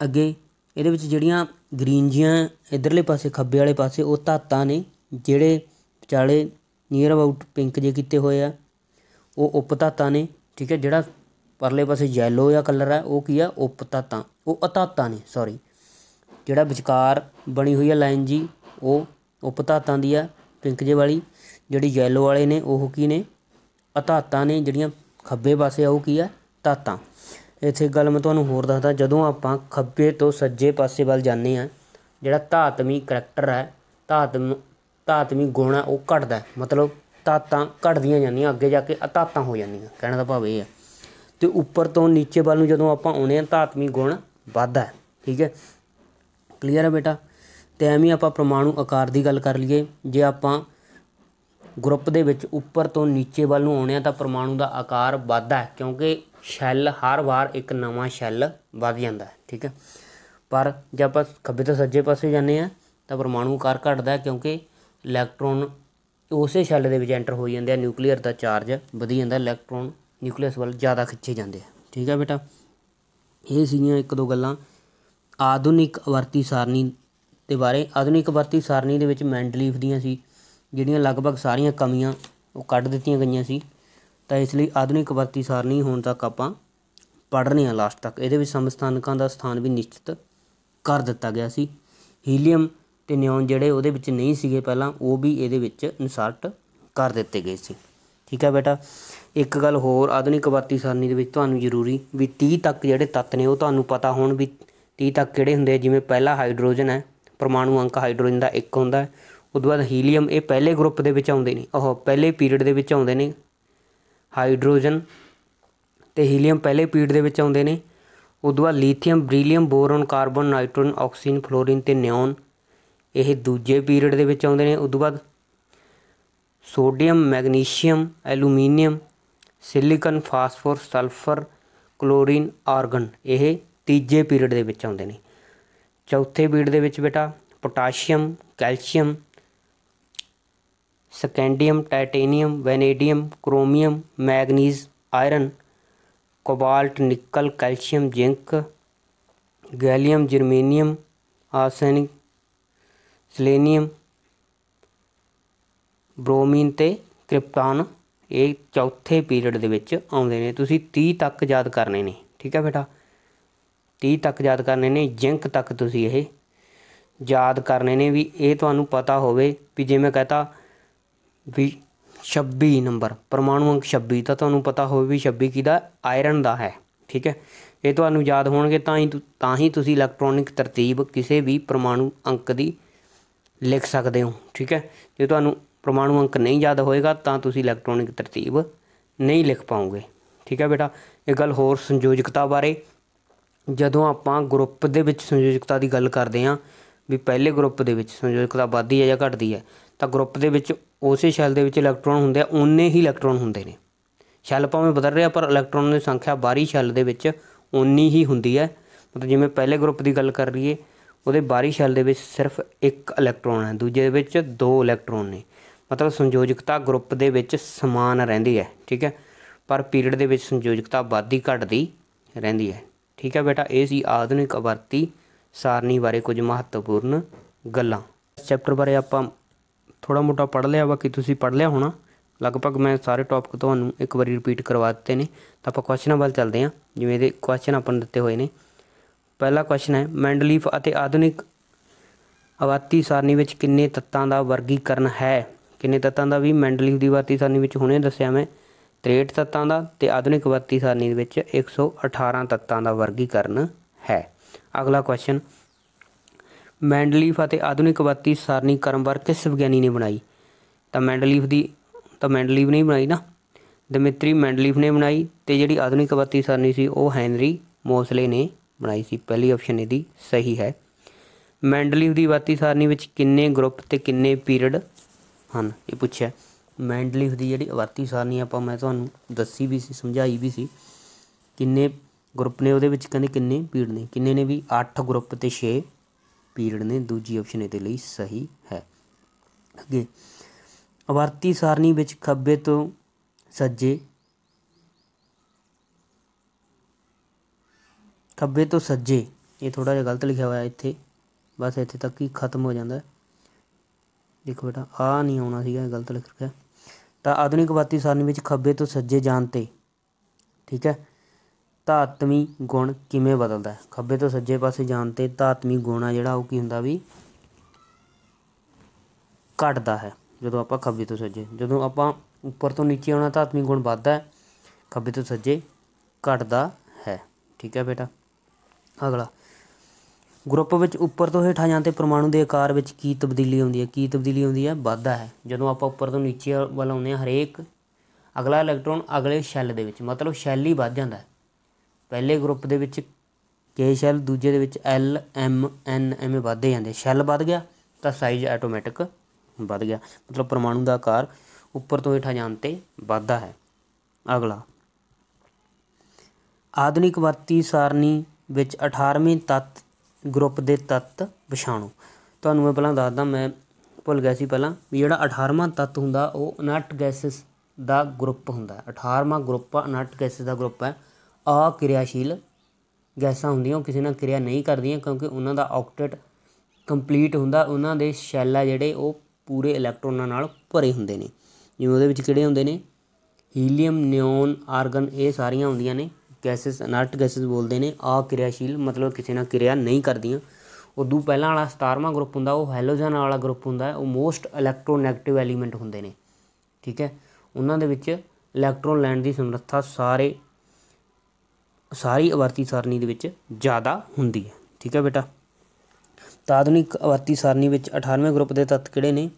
ਅੱਗੇ ਇਹਦੇ ਵਿੱਚ ਜਿਹੜੀਆਂ ਗ੍ਰੀਨ ਜੀਆਂ ਇਧਰਲੇ ਪਾਸੇ ਖੱਬੇ ਵਾਲੇ ਪਾਸੇ ਉਹ ਧਾਤਾਂ ਨੇ ਜਿਹੜੇ ਵਿਚਾਲੇ ਨੀਅਰ ਅਬਾਊਟ ਪਿੰਕ ਜੇ ਕੀਤੇ ਹੋਏ ਆ ਉਹ ਉਪ ਧਾਤਾਂ ਨੇ ਠੀਕ ਹੈ ਜਿਹੜਾ ਪਰਲੇ ਪਾਸੇ ਯੈਲੋ ਜਾਂ ਕਲਰ ਆ ਉਹ ਕੀ ਆ ਉਪ ਧਾਤਾਂ ਉਹ ਅਤਾਤਾਂ ਨੇ ਸੌਰੀ ਜਿਹੜਾ ਵਿਚਕਾਰ ਬਣੀ ਹੋਈ ਹੈ ਲਾਈਨ ਜੀ ਉਹ ਉਪਧਾਤਾਂ ਦੀ ਆ ਪਿੰਕ ਜੇ ਵਾਲੀ ਜਿਹੜੀ ਯੈਲੋ ਵਾਲੇ ਨੇ ਉਹ ਕੀ ਨੇ ਅਧਾਤਾਂ ਨੇ ਜਿਹੜੀਆਂ ਖੱਬੇ ਪਾਸੇ ਆ ਉਹ ਕੀ ਆ ਧਾਤਾਂ ਇੱਥੇ ਗੱਲ ਮੈਂ ਤੁਹਾਨੂੰ ਹੋਰ ਦੱਸਦਾ ਜਦੋਂ ਆਪਾਂ ਖੱਬੇ ਤੋਂ ਸੱਜੇ ਪਾਸੇ ਵੱਲ ਜਾਂਦੇ ਆ ਜਿਹੜਾ ਧਾਤਮੀ ਕੈਰੈਕਟਰ ਹੈ ਧਾਤਮ ਧਾਤਮੀ ਗੁਣ ਆ ਉਹ ਘਟਦਾ ਮਤਲਬ ਧਾਤਾਂ ਘਟਦੀਆਂ ਜਾਂਦੀਆਂ ਅੱਗੇ ਜਾ ਕੇ ਅਧਾਤਾਂ ਹੋ ਜਾਂਦੀਆਂ ਕਹਿਣ ਦਾ ਭਾਵ ਇਹ ਆ ਤੇ ਉੱਪਰ ਤੋਂ ਨੀਚੇ ਵੱਲ ਨੂੰ ਜਦੋਂ ਆਪਾਂ ਆਉਨੇ ਆ ਧਾਤਮੀ ਗੁਣ ਵੱਧਦਾ ਠੀਕ ਹੈ ਕਲੀਅਰ ਹੈ ਬੇਟਾ ਤੇ ਐਵੇਂ ਆਪਾਂ ਪਰਮਾਣੂ ਆਕਾਰ ਦੀ ਗੱਲ ਕਰ ਲਈਏ ਜੇ ਆਪਾਂ ਗਰੁੱਪ ਦੇ ਵਿੱਚ ਉੱਪਰ ਤੋਂ ਨੀਚੇ ਵੱਲ ਨੂੰ ਆਉਣਿਆ ਤਾਂ ਪਰਮਾਣੂ ਦਾ ਆਕਾਰ ਵੱਧਦਾ ਹੈ ਕਿਉਂਕਿ ਸ਼ੈੱਲ ਹਰ ਵਾਰ ਇੱਕ ਨਵਾਂ ਸ਼ੈੱਲ ਵੱਧ ਜਾਂਦਾ ਹੈ ਠੀਕ ਹੈ ਪਰ ਜੇ ਆਪਾਂ ਖੱਬੇ ਤੋਂ ਸੱਜੇ ਪਾਸੇ ਜਾਂਦੇ ਆ ਤਾਂ ਪਰਮਾਣੂ ਆਕਾਰ ਘਟਦਾ ਕਿਉਂਕਿ ਇਲੈਕਟ੍ਰੋਨ ਉਸੇ ਸ਼ੈੱਲ ਦੇ ਵਿੱਚ ਐਂਟਰ ਹੋ ਜਾਂਦੇ ਆ ਨਿਊਕਲੀਅਰ ਦਾ ਚਾਰਜ ਵਧੀ ਜਾਂਦਾ ਇਲੈਕਟ੍ਰੋਨ ਨਿਊਕਲੀਅਸ ਵੱਲ ਜ਼ਿਆਦਾ ਖਿੱਚੇ ਜਾਂਦੇ ਆ ਠੀਕ ਹੈ ਬੇਟਾ ਇਹ ਸੀਗੀਆਂ ਇੱਕ ਦੋ ਗੱਲਾਂ ਆਧੁਨਿਕ ਵਰਤੀ ਸਾਰਨੀ ਦੇ ਬਾਰੇ ਆਧੁਨਿਕ ਵਰਤੀ ਸਾਰਣੀ ਦੇ ਵਿੱਚ ਮੈਂਡਲੀਫ ਦੀਆਂ ਸੀ ਜਿਹੜੀਆਂ ਲਗਭਗ ਸਾਰੀਆਂ ਕਮੀਆਂ ਉਹ ਕੱਢ ਦਿੱਤੀਆਂ ਗਈਆਂ ਸੀ ਤਾਂ ਇਸ ਲਈ ਆਧੁਨਿਕ ਵਰਤੀ ਸਾਰਣੀ ਹੋਣ ਤੱਕ ਆਪਾਂ ਪੜ੍ਹਨੇ ਆ ਲਾਸਟ ਤੱਕ ਇਹਦੇ ਵਿੱਚ ਸਮਸਥਾਨਕਾਂ ਦਾ ਸਥਾਨ ਵੀ ਨਿਸ਼ਚਿਤ ਕਰ ਦਿੱਤਾ ਗਿਆ ਸੀ ਹੀਲੀਅਮ ਤੇ ਨਿਓਨ ਜਿਹੜੇ ਉਹਦੇ ਵਿੱਚ ਨਹੀਂ ਸੀਗੇ ਪਹਿਲਾਂ ਉਹ ਵੀ ਇਹਦੇ ਵਿੱਚ ਇਨਸਰਟ ਕਰ ਦਿੱਤੇ ਗਏ ਸੀ ਠੀਕ ਹੈ ਬੇਟਾ ਇੱਕ ਗੱਲ ਹੋਰ ਆਧੁਨਿਕ ਵਰਤੀ ਸਾਰਣੀ ਦੇ ਵਿੱਚ ਤੁਹਾਨੂੰ ਜ਼ਰੂਰੀ ਵੀ 30 ਤੱਕ ਜਿਹੜੇ ਤੱਤ ਨੇ ਉਹ ਤੁਹਾਨੂੰ ਪਤਾ ਹੋਣ ਵੀ 30 ਤੱਕ ਕਿਹੜੇ ਹੁੰਦੇ ਜਿਵੇਂ ਪਹਿਲਾ ਹਾਈਡਰੋਜਨ ਹੈ ਪਰਮਾਣੂ ਅੰਕ ਹਾਈਡਰੋਜਨ ਦਾ 1 ਹੁੰਦਾ ਹੈ ਉਦੋਂ ਬਾਅਦ ਹੀਲੀਅਮ ਇਹ ਪਹਿਲੇ ਗਰੁੱਪ ਦੇ ਵਿੱਚ ਆਉਂਦੇ ਨੇ ਉਹ ਪਹਿਲੇ ਪੀਰੀਅਡ ਦੇ ਵਿੱਚ ਆਉਂਦੇ ਨੇ ਹਾਈਡਰੋਜਨ ਤੇ ਹੀਲੀਅਮ ਪਹਿਲੇ ਪੀਰੀਅਡ ਦੇ ਵਿੱਚ ਆਉਂਦੇ ਨੇ ਉਦੋਂ ਬਾਅਦ lithium beryllium boron carbon nitrogen oxygen fluorine ਤੇ ਨਿਓਨ ਇਹ ਦੂਜੇ ਪੀਰੀਅਡ ਦੇ ਵਿੱਚ ਆਉਂਦੇ ਨੇ ਉਦੋਂ ਬਾਅਦ sodium magnesium aluminium silicon phosphor sulphur chlorine argon ਇਹ ਤੀਜੇ ਪੀਰੀਅਡ ਦੇ ਵਿੱਚ ਆਉਂਦੇ ਨੇ ਚੌਥੇ ਬੀਟ ਦੇ ਵਿੱਚ ਬੇਟਾ potassium calcium scandium titanium vanadium chromium manganese iron cobalt nickel calcium zinc gallium germanium arsenic selenium bromine ਤੇ ਕ੍ਰਿਪਟਾਨ ਇਹ ਚੌਥੇ ਪੀਰੀਅਡ ਦੇ ਵਿੱਚ ਆਉਂਦੇ ਨੇ ਤੁਸੀਂ 30 ਤੱਕ ਯਾਦ ਕਰਨੇ ਨੇ ਠੀਕ ਹੈ ਬੇਟਾ 30 ਤੱਕ ਯਾਦ ਕਰਨੇ ਨੇ ਜਿੰਕ ਤੱਕ ਤੁਸੀਂ ਇਹ ਯਾਦ ਕਰਨੇ ਨੇ ਵੀ ਇਹ ਤੁਹਾਨੂੰ ਪਤਾ ਹੋਵੇ ਵੀ ਜੇ ਮੈਂ ਕਹਤਾ ਵੀ 26 ਨੰਬਰ ਪਰਮਾਣੂ ਅੰਕ 26 ਤਾਂ ਤੁਹਾਨੂੰ ਪਤਾ ਹੋਵੇ ਵੀ 26 ਕਿਹਦਾ ਆਇਰਨ ਦਾ ਹੈ ਠੀਕ ਹੈ ਇਹ ਤੁਹਾਨੂੰ ਯਾਦ ਹੋਣਗੇ ਤਾਂ ਹੀ ਤਾਂ ਹੀ ਤੁਸੀਂ ਇਲੈਕਟ੍ਰੋਨਿਕ ਤਰਤੀਬ ਕਿਸੇ ਵੀ ਪਰਮਾਣੂ ਅੰਕ ਦੀ ਲਿਖ ਸਕਦੇ ਹੋ ਠੀਕ ਹੈ ਜੇ ਤੁਹਾਨੂੰ ਪਰਮਾਣੂ ਅੰਕ ਨਹੀਂ ਯਾਦ ਹੋਏਗਾ ਤਾਂ ਤੁਸੀਂ ਇਲੈਕਟ੍ਰੋਨਿਕ ਤਰਤੀਬ ਨਹੀਂ ਲਿਖ ਪਾਉਂਗੇ ਠੀਕ ਹੈ ਬੇਟਾ ਇਹ ਗੱਲ ਹੋਰ ਸੰਯੋਜਕਤਾ ਬਾਰੇ ਜਦੋਂ ਆਪਾਂ ਗਰੁੱਪ ਦੇ ਵਿੱਚ ਸੰਯੋਜਕਤਾ ਦੀ ਗੱਲ ਕਰਦੇ ਹਾਂ ਵੀ ਪਹਿਲੇ ਗਰੁੱਪ ਦੇ ਵਿੱਚ ਸੰਯੋਜਕਤਾ ਵੱਧਦੀ ਹੈ ਜਾਂ ਘਟਦੀ ਹੈ ਤਾਂ ਗਰੁੱਪ ਦੇ ਵਿੱਚ ਉਸੇ ਸ਼ੈਲ ਦੇ ਵਿੱਚ ਇਲੈਕਟ੍ਰੋਨ ਹੁੰਦੇ ਆ ਉਨੇ ਹੀ ਇਲੈਕਟ੍ਰੋਨ ਹੁੰਦੇ ਨੇ ਸ਼ੈਲ ਭਾਵੇਂ ਬਦਲ ਰਿਹਾ ਪਰ ਇਲੈਕਟ੍ਰੋਨ ਦੀ ਸੰਖਿਆ ਬਾਹਰੀ ਸ਼ੈਲ ਦੇ ਵਿੱਚ ਉਨੀ ਹੀ ਹੁੰਦੀ ਹੈ ਮਤਲਬ ਜਿਵੇਂ ਪਹਿਲੇ ਗਰੁੱਪ ਦੀ ਗੱਲ ਕਰ ਲਈਏ ਉਹਦੇ ਬਾਹਰੀ ਸ਼ੈਲ ਦੇ ਵਿੱਚ ਸਿਰਫ ਇੱਕ ਇਲੈਕਟ੍ਰੋਨ ਹੈ ਦੂਜੇ ਦੇ ਵਿੱਚ ਦੋ ਇਲੈਕਟ੍ਰੋਨ ਨੇ ਮਤਲਬ ਸੰਯੋਜਕਤਾ ਗਰੁੱਪ ਦੇ ਵਿੱਚ ਸਮਾਨ ਰਹਿੰਦੀ ਹੈ ਠੀਕ ਹੈ ਪਰ ਪੀਰੀਅਡ ਦੇ ਵਿੱਚ ਸੰਯੋਜਕਤਾ ਵੱਧਦੀ ਘਟਦੀ ਰਹਿੰਦੀ ਹੈ ਠੀਕ ਹੈ ਬੇਟਾ ਇਹ ਸੀ ਆਧੁਨਿਕ ਅਵਰਤੀ ਸਾਰਣੀ ਬਾਰੇ ਕੁਝ ਮਹੱਤਵਪੂਰਨ ਗੱਲਾਂ ਇਸ ਚੈਪਟਰ ਬਾਰੇ ਆਪਾਂ ਥੋੜਾ ਮੋਟਾ ਪੜ੍ਹ ਲਿਆ ਬਾਕੀ ਤੁਸੀਂ ਪੜ੍ਹ ਲਿਆ ਹੋਣਾ ਲਗਭਗ ਮੈਂ ਸਾਰੇ ਟੌਪਿਕ ਤੁਹਾਨੂੰ ਇੱਕ ਵਾਰੀ ਰਿਪੀਟ ਕਰਵਾ ਦਿੱਤੇ ਨੇ ਤਾਂ ਆਪਾਂ ਕੁਐਸਚਨਾਂ ਵੱਲ ਚੱਲਦੇ ਹਾਂ ਜਿਵੇਂ ਇਹਦੇ ਕੁਐਸਚਨ ਆਪਾਂ ਨੂੰ ਦਿੱਤੇ ਹੋਏ ਨੇ ਪਹਿਲਾ ਕੁਐਸਚਨ ਹੈ ਮੈਂਡਲੀਫ ਅਤੇ ਆਧੁਨਿਕ ਆਵਰਤੀ ਸਾਰਣੀ ਵਿੱਚ ਕਿੰਨੇ ਤੱਤਾਂ ਦਾ ਵਰਗੀਕਰਨ ਹੈ ਕਿੰਨੇ ਤੱਤਾਂ ਦਾ ਵੀ ਮੈਂਡਲੀਫ ਦੀ ਆਵਰਤੀ ਸਾਰਣੀ ਵਿੱਚ ਹੁਣੇ ਦੱਸਿਆ ਮੈਂ 63 ਤੱਤਾਂ ਦਾ ਤੇ ਆਧੁਨਿਕ ਵਰਤੀ ਸਾਰਣੀ ਦੇ ਵਿੱਚ 118 ਤੱਤਾਂ ਦਾ ਵਰਗੀਕਰਨ ਹੈ ਅਗਲਾ ਕੁਐਸਚਨ ਮੈਂਡਲੀਫ ਅਤੇ ਆਧੁਨਿਕ ਵਰਤੀ ਸਾਰਣੀ ਕ੍ਰਮਵਾਰ ਕਿਸ ਵਿਗਿਆਨੀ ਨੇ ਬਣਾਈ ਤਾਂ ਮੈਂਡਲੀਫ ਦੀ ਤਾਂ ਮੈਂਡਲੀਫ ਨੇ ਬਣਾਈ ਨਾ ਦਮਿਤਰੀ ਮੈਂਡਲੀਫ ਨੇ ਬਣਾਈ ਤੇ ਜਿਹੜੀ ਆਧੁਨਿਕ ਵਰਤੀ ਸਾਰਣੀ ਸੀ ਉਹ ਹੈਨਰੀ ਮੋਸਲੇ ਨੇ ਬਣਾਈ ਸੀ ਪਹਿਲੀ ਆਪਸ਼ਨ ਇਹਦੀ ਸਹੀ ਹੈ ਮੈਂਡਲੀਫ ਦੀ ਵਰਤੀ ਸਾਰਣੀ ਵਿੱਚ ਕਿੰਨੇ ਗਰੁੱਪ ਤੇ ਕਿੰਨੇ ਪੀਰੀਅਡ ਹਨ ਇਹ ਪੁੱਛਿਆ ਮੈਂਡਲਿਫ ਦੀ ਜਿਹੜੀ ਅਵਰਤੀ ਸਾਰਨੀ ਆਪਾਂ ਮੈਂ ਤੁਹਾਨੂੰ ਦੱਸੀ ਵੀ ਸੀ ਸਮਝਾਈ ਵੀ ਸੀ ਕਿੰਨੇ ਗਰੁੱਪ ਨੇ ਉਹਦੇ ਵਿੱਚ ਕਹਿੰਦੇ ਕਿੰਨੇ ਪੀਰੀਅਡ ਨੇ ਕਿੰਨੇ ਨੇ ਵੀ 8 ਗਰੁੱਪ ਤੇ 6 ਪੀਰੀਅਡ ਨੇ ਦੂਜੀ ਆਪਸ਼ਨ ਇਹਦੇ ਲਈ ਸਹੀ ਹੈ ਅੱਗੇ ਅਵਰਤੀ ਸਾਰਨੀ ਵਿੱਚ ਖੱਬੇ ਤੋਂ ਸੱਜੇ ਖੱਬੇ ਤੋਂ ਸੱਜੇ ਇਹ ਥੋੜਾ ਜਿਹਾ ਗਲਤ ਲਿਖਿਆ ਹੋਇਆ ਇੱਥੇ ਬਸ ਇੱਥੇ ਤੱਕ ਹੀ ਖਤਮ ਹੋ ਜਾਂਦਾ ਦੇਖੋ ਬੇਟਾ ਆ ਨਹੀਂ ਆਉਣਾ ਸੀਗਾ ਗਲਤ ਲਿਖ ਰਿਹਾ ਤਾਂ ਆਧੁਨਿਕਵਾਦੀ ਸਾਰਣੀ ਵਿੱਚ ਖੱਬੇ ਤੋਂ ਸੱਜੇ ਜਾਣ ਤੇ ਠੀਕ ਹੈ ਧਾਤਮੀ ਗੁਣ ਕਿਵੇਂ ਬਦਲਦਾ ਹੈ ਖੱਬੇ ਤੋਂ ਸੱਜੇ ਪਾਸੇ ਜਾਣ ਤੇ ਧਾਤਮੀ ਗੁਣ ਆ ਜਿਹੜਾ ਉਹ ਕੀ ਹੁੰਦਾ ਵੀ ਘਟਦਾ ਹੈ ਜਦੋਂ ਆਪਾਂ ਖੱਬੇ ਤੋਂ ਸੱਜੇ ਜਦੋਂ ਆਪਾਂ ਉੱਪਰ ਤੋਂ ਨੀਚੇ ਆਉਣਾ ਧਾਤਮੀ ਗੁਣ ਵੱਧਦਾ ਹੈ ਖੱਬੇ ਤੋਂ ਸੱਜੇ ਘਟਦਾ ਹੈ ਠੀਕ ਹੈ ਬੇਟਾ ਅਗਲਾ ਗਰੁੱਪ ਵਿੱਚ ਉੱਪਰ ਤੋਂ ਹੇਠਾਂ ਜਾਂਦੇ ਪਰਮਾਣੂ ਦੇ ਆਕਾਰ ਵਿੱਚ ਕੀ ਤਬਦੀਲੀ ਆਉਂਦੀ ਹੈ ਕੀ ਤਬਦੀਲੀ ਆਉਂਦੀ ਹੈ ਵਾਧਾ ਹੈ ਜਦੋਂ ਆਪਾਂ ਉੱਪਰ ਤੋਂ ਨੀਚੇ ਵੱਲ ਆਉਂਦੇ ਹਾਂ ਹਰੇਕ ਅਗਲਾ ਇਲੈਕਟ੍ਰੋਨ ਅਗਲੇ ਸ਼ੈੱਲ ਦੇ ਵਿੱਚ ਮਤਲਬ ਸ਼ੈੱਲ ਹੀ ਵੱਧ ਜਾਂਦਾ ਹੈ ਪਹਿਲੇ ਗਰੁੱਪ ਦੇ ਵਿੱਚ ਕੇ ਸ਼ੈੱਲ ਦੂਜੇ ਦੇ ਵਿੱਚ ਐਲ ਐਮ ਐਨ ਐਵੇਂ ਵੱਧਦੇ ਜਾਂਦੇ ਸ਼ੈੱਲ ਵੱਧ ਗਿਆ ਤਾਂ ਸਾਈਜ਼ ਆਟੋਮੈਟਿਕ ਵੱਧ ਗਿਆ ਮਤਲਬ ਪਰਮਾਣੂ ਦਾ ਆਕਾਰ ਉੱਪਰ ਤੋਂ ਹੇਠਾਂ ਜਾਂ ਤੇ ਵੱਧਦਾ ਹੈ ਅਗਲਾ ਆਧੁਨਿਕ ਵਰਤੀ ਸਾਰਣੀ ਵਿੱਚ 18ਵੇਂ ਤੱਤ ਗਰੁੱਪ ਦੇ ਤੱਤ ਵਿਸ਼ਾਣੂ ਤੁਹਾਨੂੰ ਮੈਂ ਪਹਿਲਾਂ ਦੱਸਦਾ ਮੈਂ ਭੁੱਲ ਗਿਆ ਸੀ ਪਹਿਲਾਂ ਵੀ ਜਿਹੜਾ 18ਵਾਂ ਤੱਤ ਹੁੰਦਾ ਉਹ ਅਨਟ ਗੈਸਸ ਦਾ ਗਰੁੱਪ ਹੁੰਦਾ 18ਵਾਂ ਗਰੁੱਪ ਅਨਟ ਗੈਸਸ ਦਾ ਗਰੁੱਪ ਹੈ ਆ ਕਿਰਿਆਸ਼ੀਲ ਗੈਸਾਂ ਹੁੰਦੀਆਂ ਉਹ ਕਿਸੇ ਨਾਲ ਕਿਰਿਆ ਨਹੀਂ ਕਰਦੀਆਂ ਕਿਉਂਕਿ ਉਹਨਾਂ ਦਾ ਆਕਟੇਟ ਕੰਪਲੀਟ ਹੁੰਦਾ ਉਹਨਾਂ ਦੇ ਸ਼ੈਲ ਆ ਜਿਹੜੇ ਉਹ ਪੂਰੇ ਇਲੈਕਟ੍ਰੋਨਾਂ ਨਾਲ ਭਰੇ ਹੁੰਦੇ ਨੇ ਜਿਵੇਂ ਉਹਦੇ ਵਿੱਚ ਕਿਹੜੇ ਹੁੰਦੇ ਨੇ ਹੀਲੀਅਮ ਨਿਓਨ ਆਰਗਨ ਇਹ ਸਾਰੀਆਂ ਹੁੰਦੀਆਂ ਨੇ ਗੈਸਸ ਅਨਰਟ ਗੈਸਸ ਬੋਲਦੇ ਨੇ ਆ ਕਿਰਿਆਸ਼ੀਲ ਮਤਲਬ ਕਿਸੇ ਨਾਲ ਕਿਰਿਆ ਨਹੀਂ ਕਰਦੀਆਂ ਉਦੋਂ ਪਹਿਲਾਂ ਵਾਲਾ 17ਵਾਂ ਗਰੁੱਪ ਹੁੰਦਾ ਉਹ ਹੈਲੋਜਨ ਵਾਲਾ ਗਰੁੱਪ ਹੁੰਦਾ ਉਹ ਮੋਸਟ ਇਲੈਕਟ੍ਰੋਨੈਗੇਟਿਵ ਐਲੀਮੈਂਟ ਹੁੰਦੇ ਨੇ ਠੀਕ ਹੈ ਉਹਨਾਂ ਦੇ ਵਿੱਚ ਇਲੈਕਟ੍ਰੋਨ ਲੈਣ ਦੀ ਸਮਰੱਥਾ ਸਾਰੇ ਸਾਰੀ ਅਵਰਤੀ ਸਾਰਣੀ ਦੇ ਵਿੱਚ ਜ਼ਿਆਦਾ ਹੁੰਦੀ ਹੈ ਠੀਕ ਹੈ ਬੇਟਾ ਤਾਦਨਿਕ ਆਧੁਨਿਕ ਸਾਰਣੀ ਵਿੱਚ 18ਵੇਂ ਗਰੁੱਪ ਦੇ ਤੱਤ ਕਿਹੜੇ ਨੇ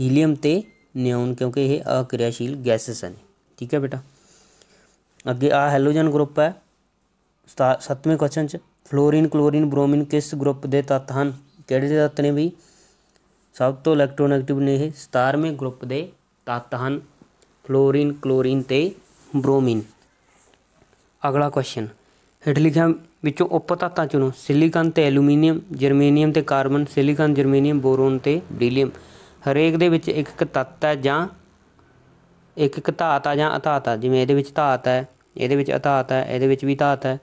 ਹੀਲੀਅਮ ਤੇ ਨਿਓਨ ਕਿਉਂਕਿ ਇਹ ਅਕਿਰਿਆਸ਼ੀਲ ਗੈਸਸ ਹਨ ਠੀਕ ਹੈ ਬੇਟਾ ਅੱਗੇ ਆ ਹੈਲੋਜਨ ਗਰੁੱਪ ਹੈ 7ਵੇਂ ਕੁਐਸਚਨ ਚ ਫਲੋਰੀਨ ਕਲੋਰੀਨ ਬ੍ਰੋਮਿਨ ਕਿਸ ਗਰੁੱਪ ਦੇ ਤੱਤ ਹਨ ਕਿਹੜੇ ਦੇ ਤੱਤ ਨੇ ਵੀ ਸਭ ਤੋਂ ਇਲੈਕਟ੍ਰੋਨੈਗੇਟਿਵ ਨੇ ਇਹ 17ਵੇਂ ਗਰੁੱਪ ਦੇ ਤੱਤ ਹਨ ਫਲੋਰੀਨ ਕਲੋਰੀਨ ਤੇ ਬ੍ਰੋਮਿਨ ਅਗਲਾ ਕੁਐਸਚਨ ਹੇਠ ਲਿਖਿਆ ਵਿੱਚੋਂ ਉਪ ਤੱਤਾਂ ਚੁਣੋ ਸਿਲੀਕਨ ਤੇ ਐਲੂਮੀਨੀਅਮ ਜਰਮੇਨੀਅਮ ਤੇ ਕਾਰਬਨ ਸਿਲੀਕਨ ਜਰਮੇਨੀਅਮ ਬੋਰੋਨ ਤੇ ਬ੍ਰੀਲੀਅਮ ਹਰੇਕ ਦੇ ਵਿੱਚ ਇੱਕ ਇੱਕ ਤੱਤ ਹੈ ਜਾਂ ਇੱਕ ਇੱਕ ਧਾਤ ਆ ਜਾਂ ਅਧਾਤ ਆ ਜਿਵੇਂ ਇਹਦੇ ਵਿੱਚ ਧਾਤ ਹੈ ਇਹਦੇ ਵਿੱਚ ਅਧਾਤ ਹੈ ਇਹਦੇ ਵਿੱਚ ਵੀ ਧਾਤ ਹੈ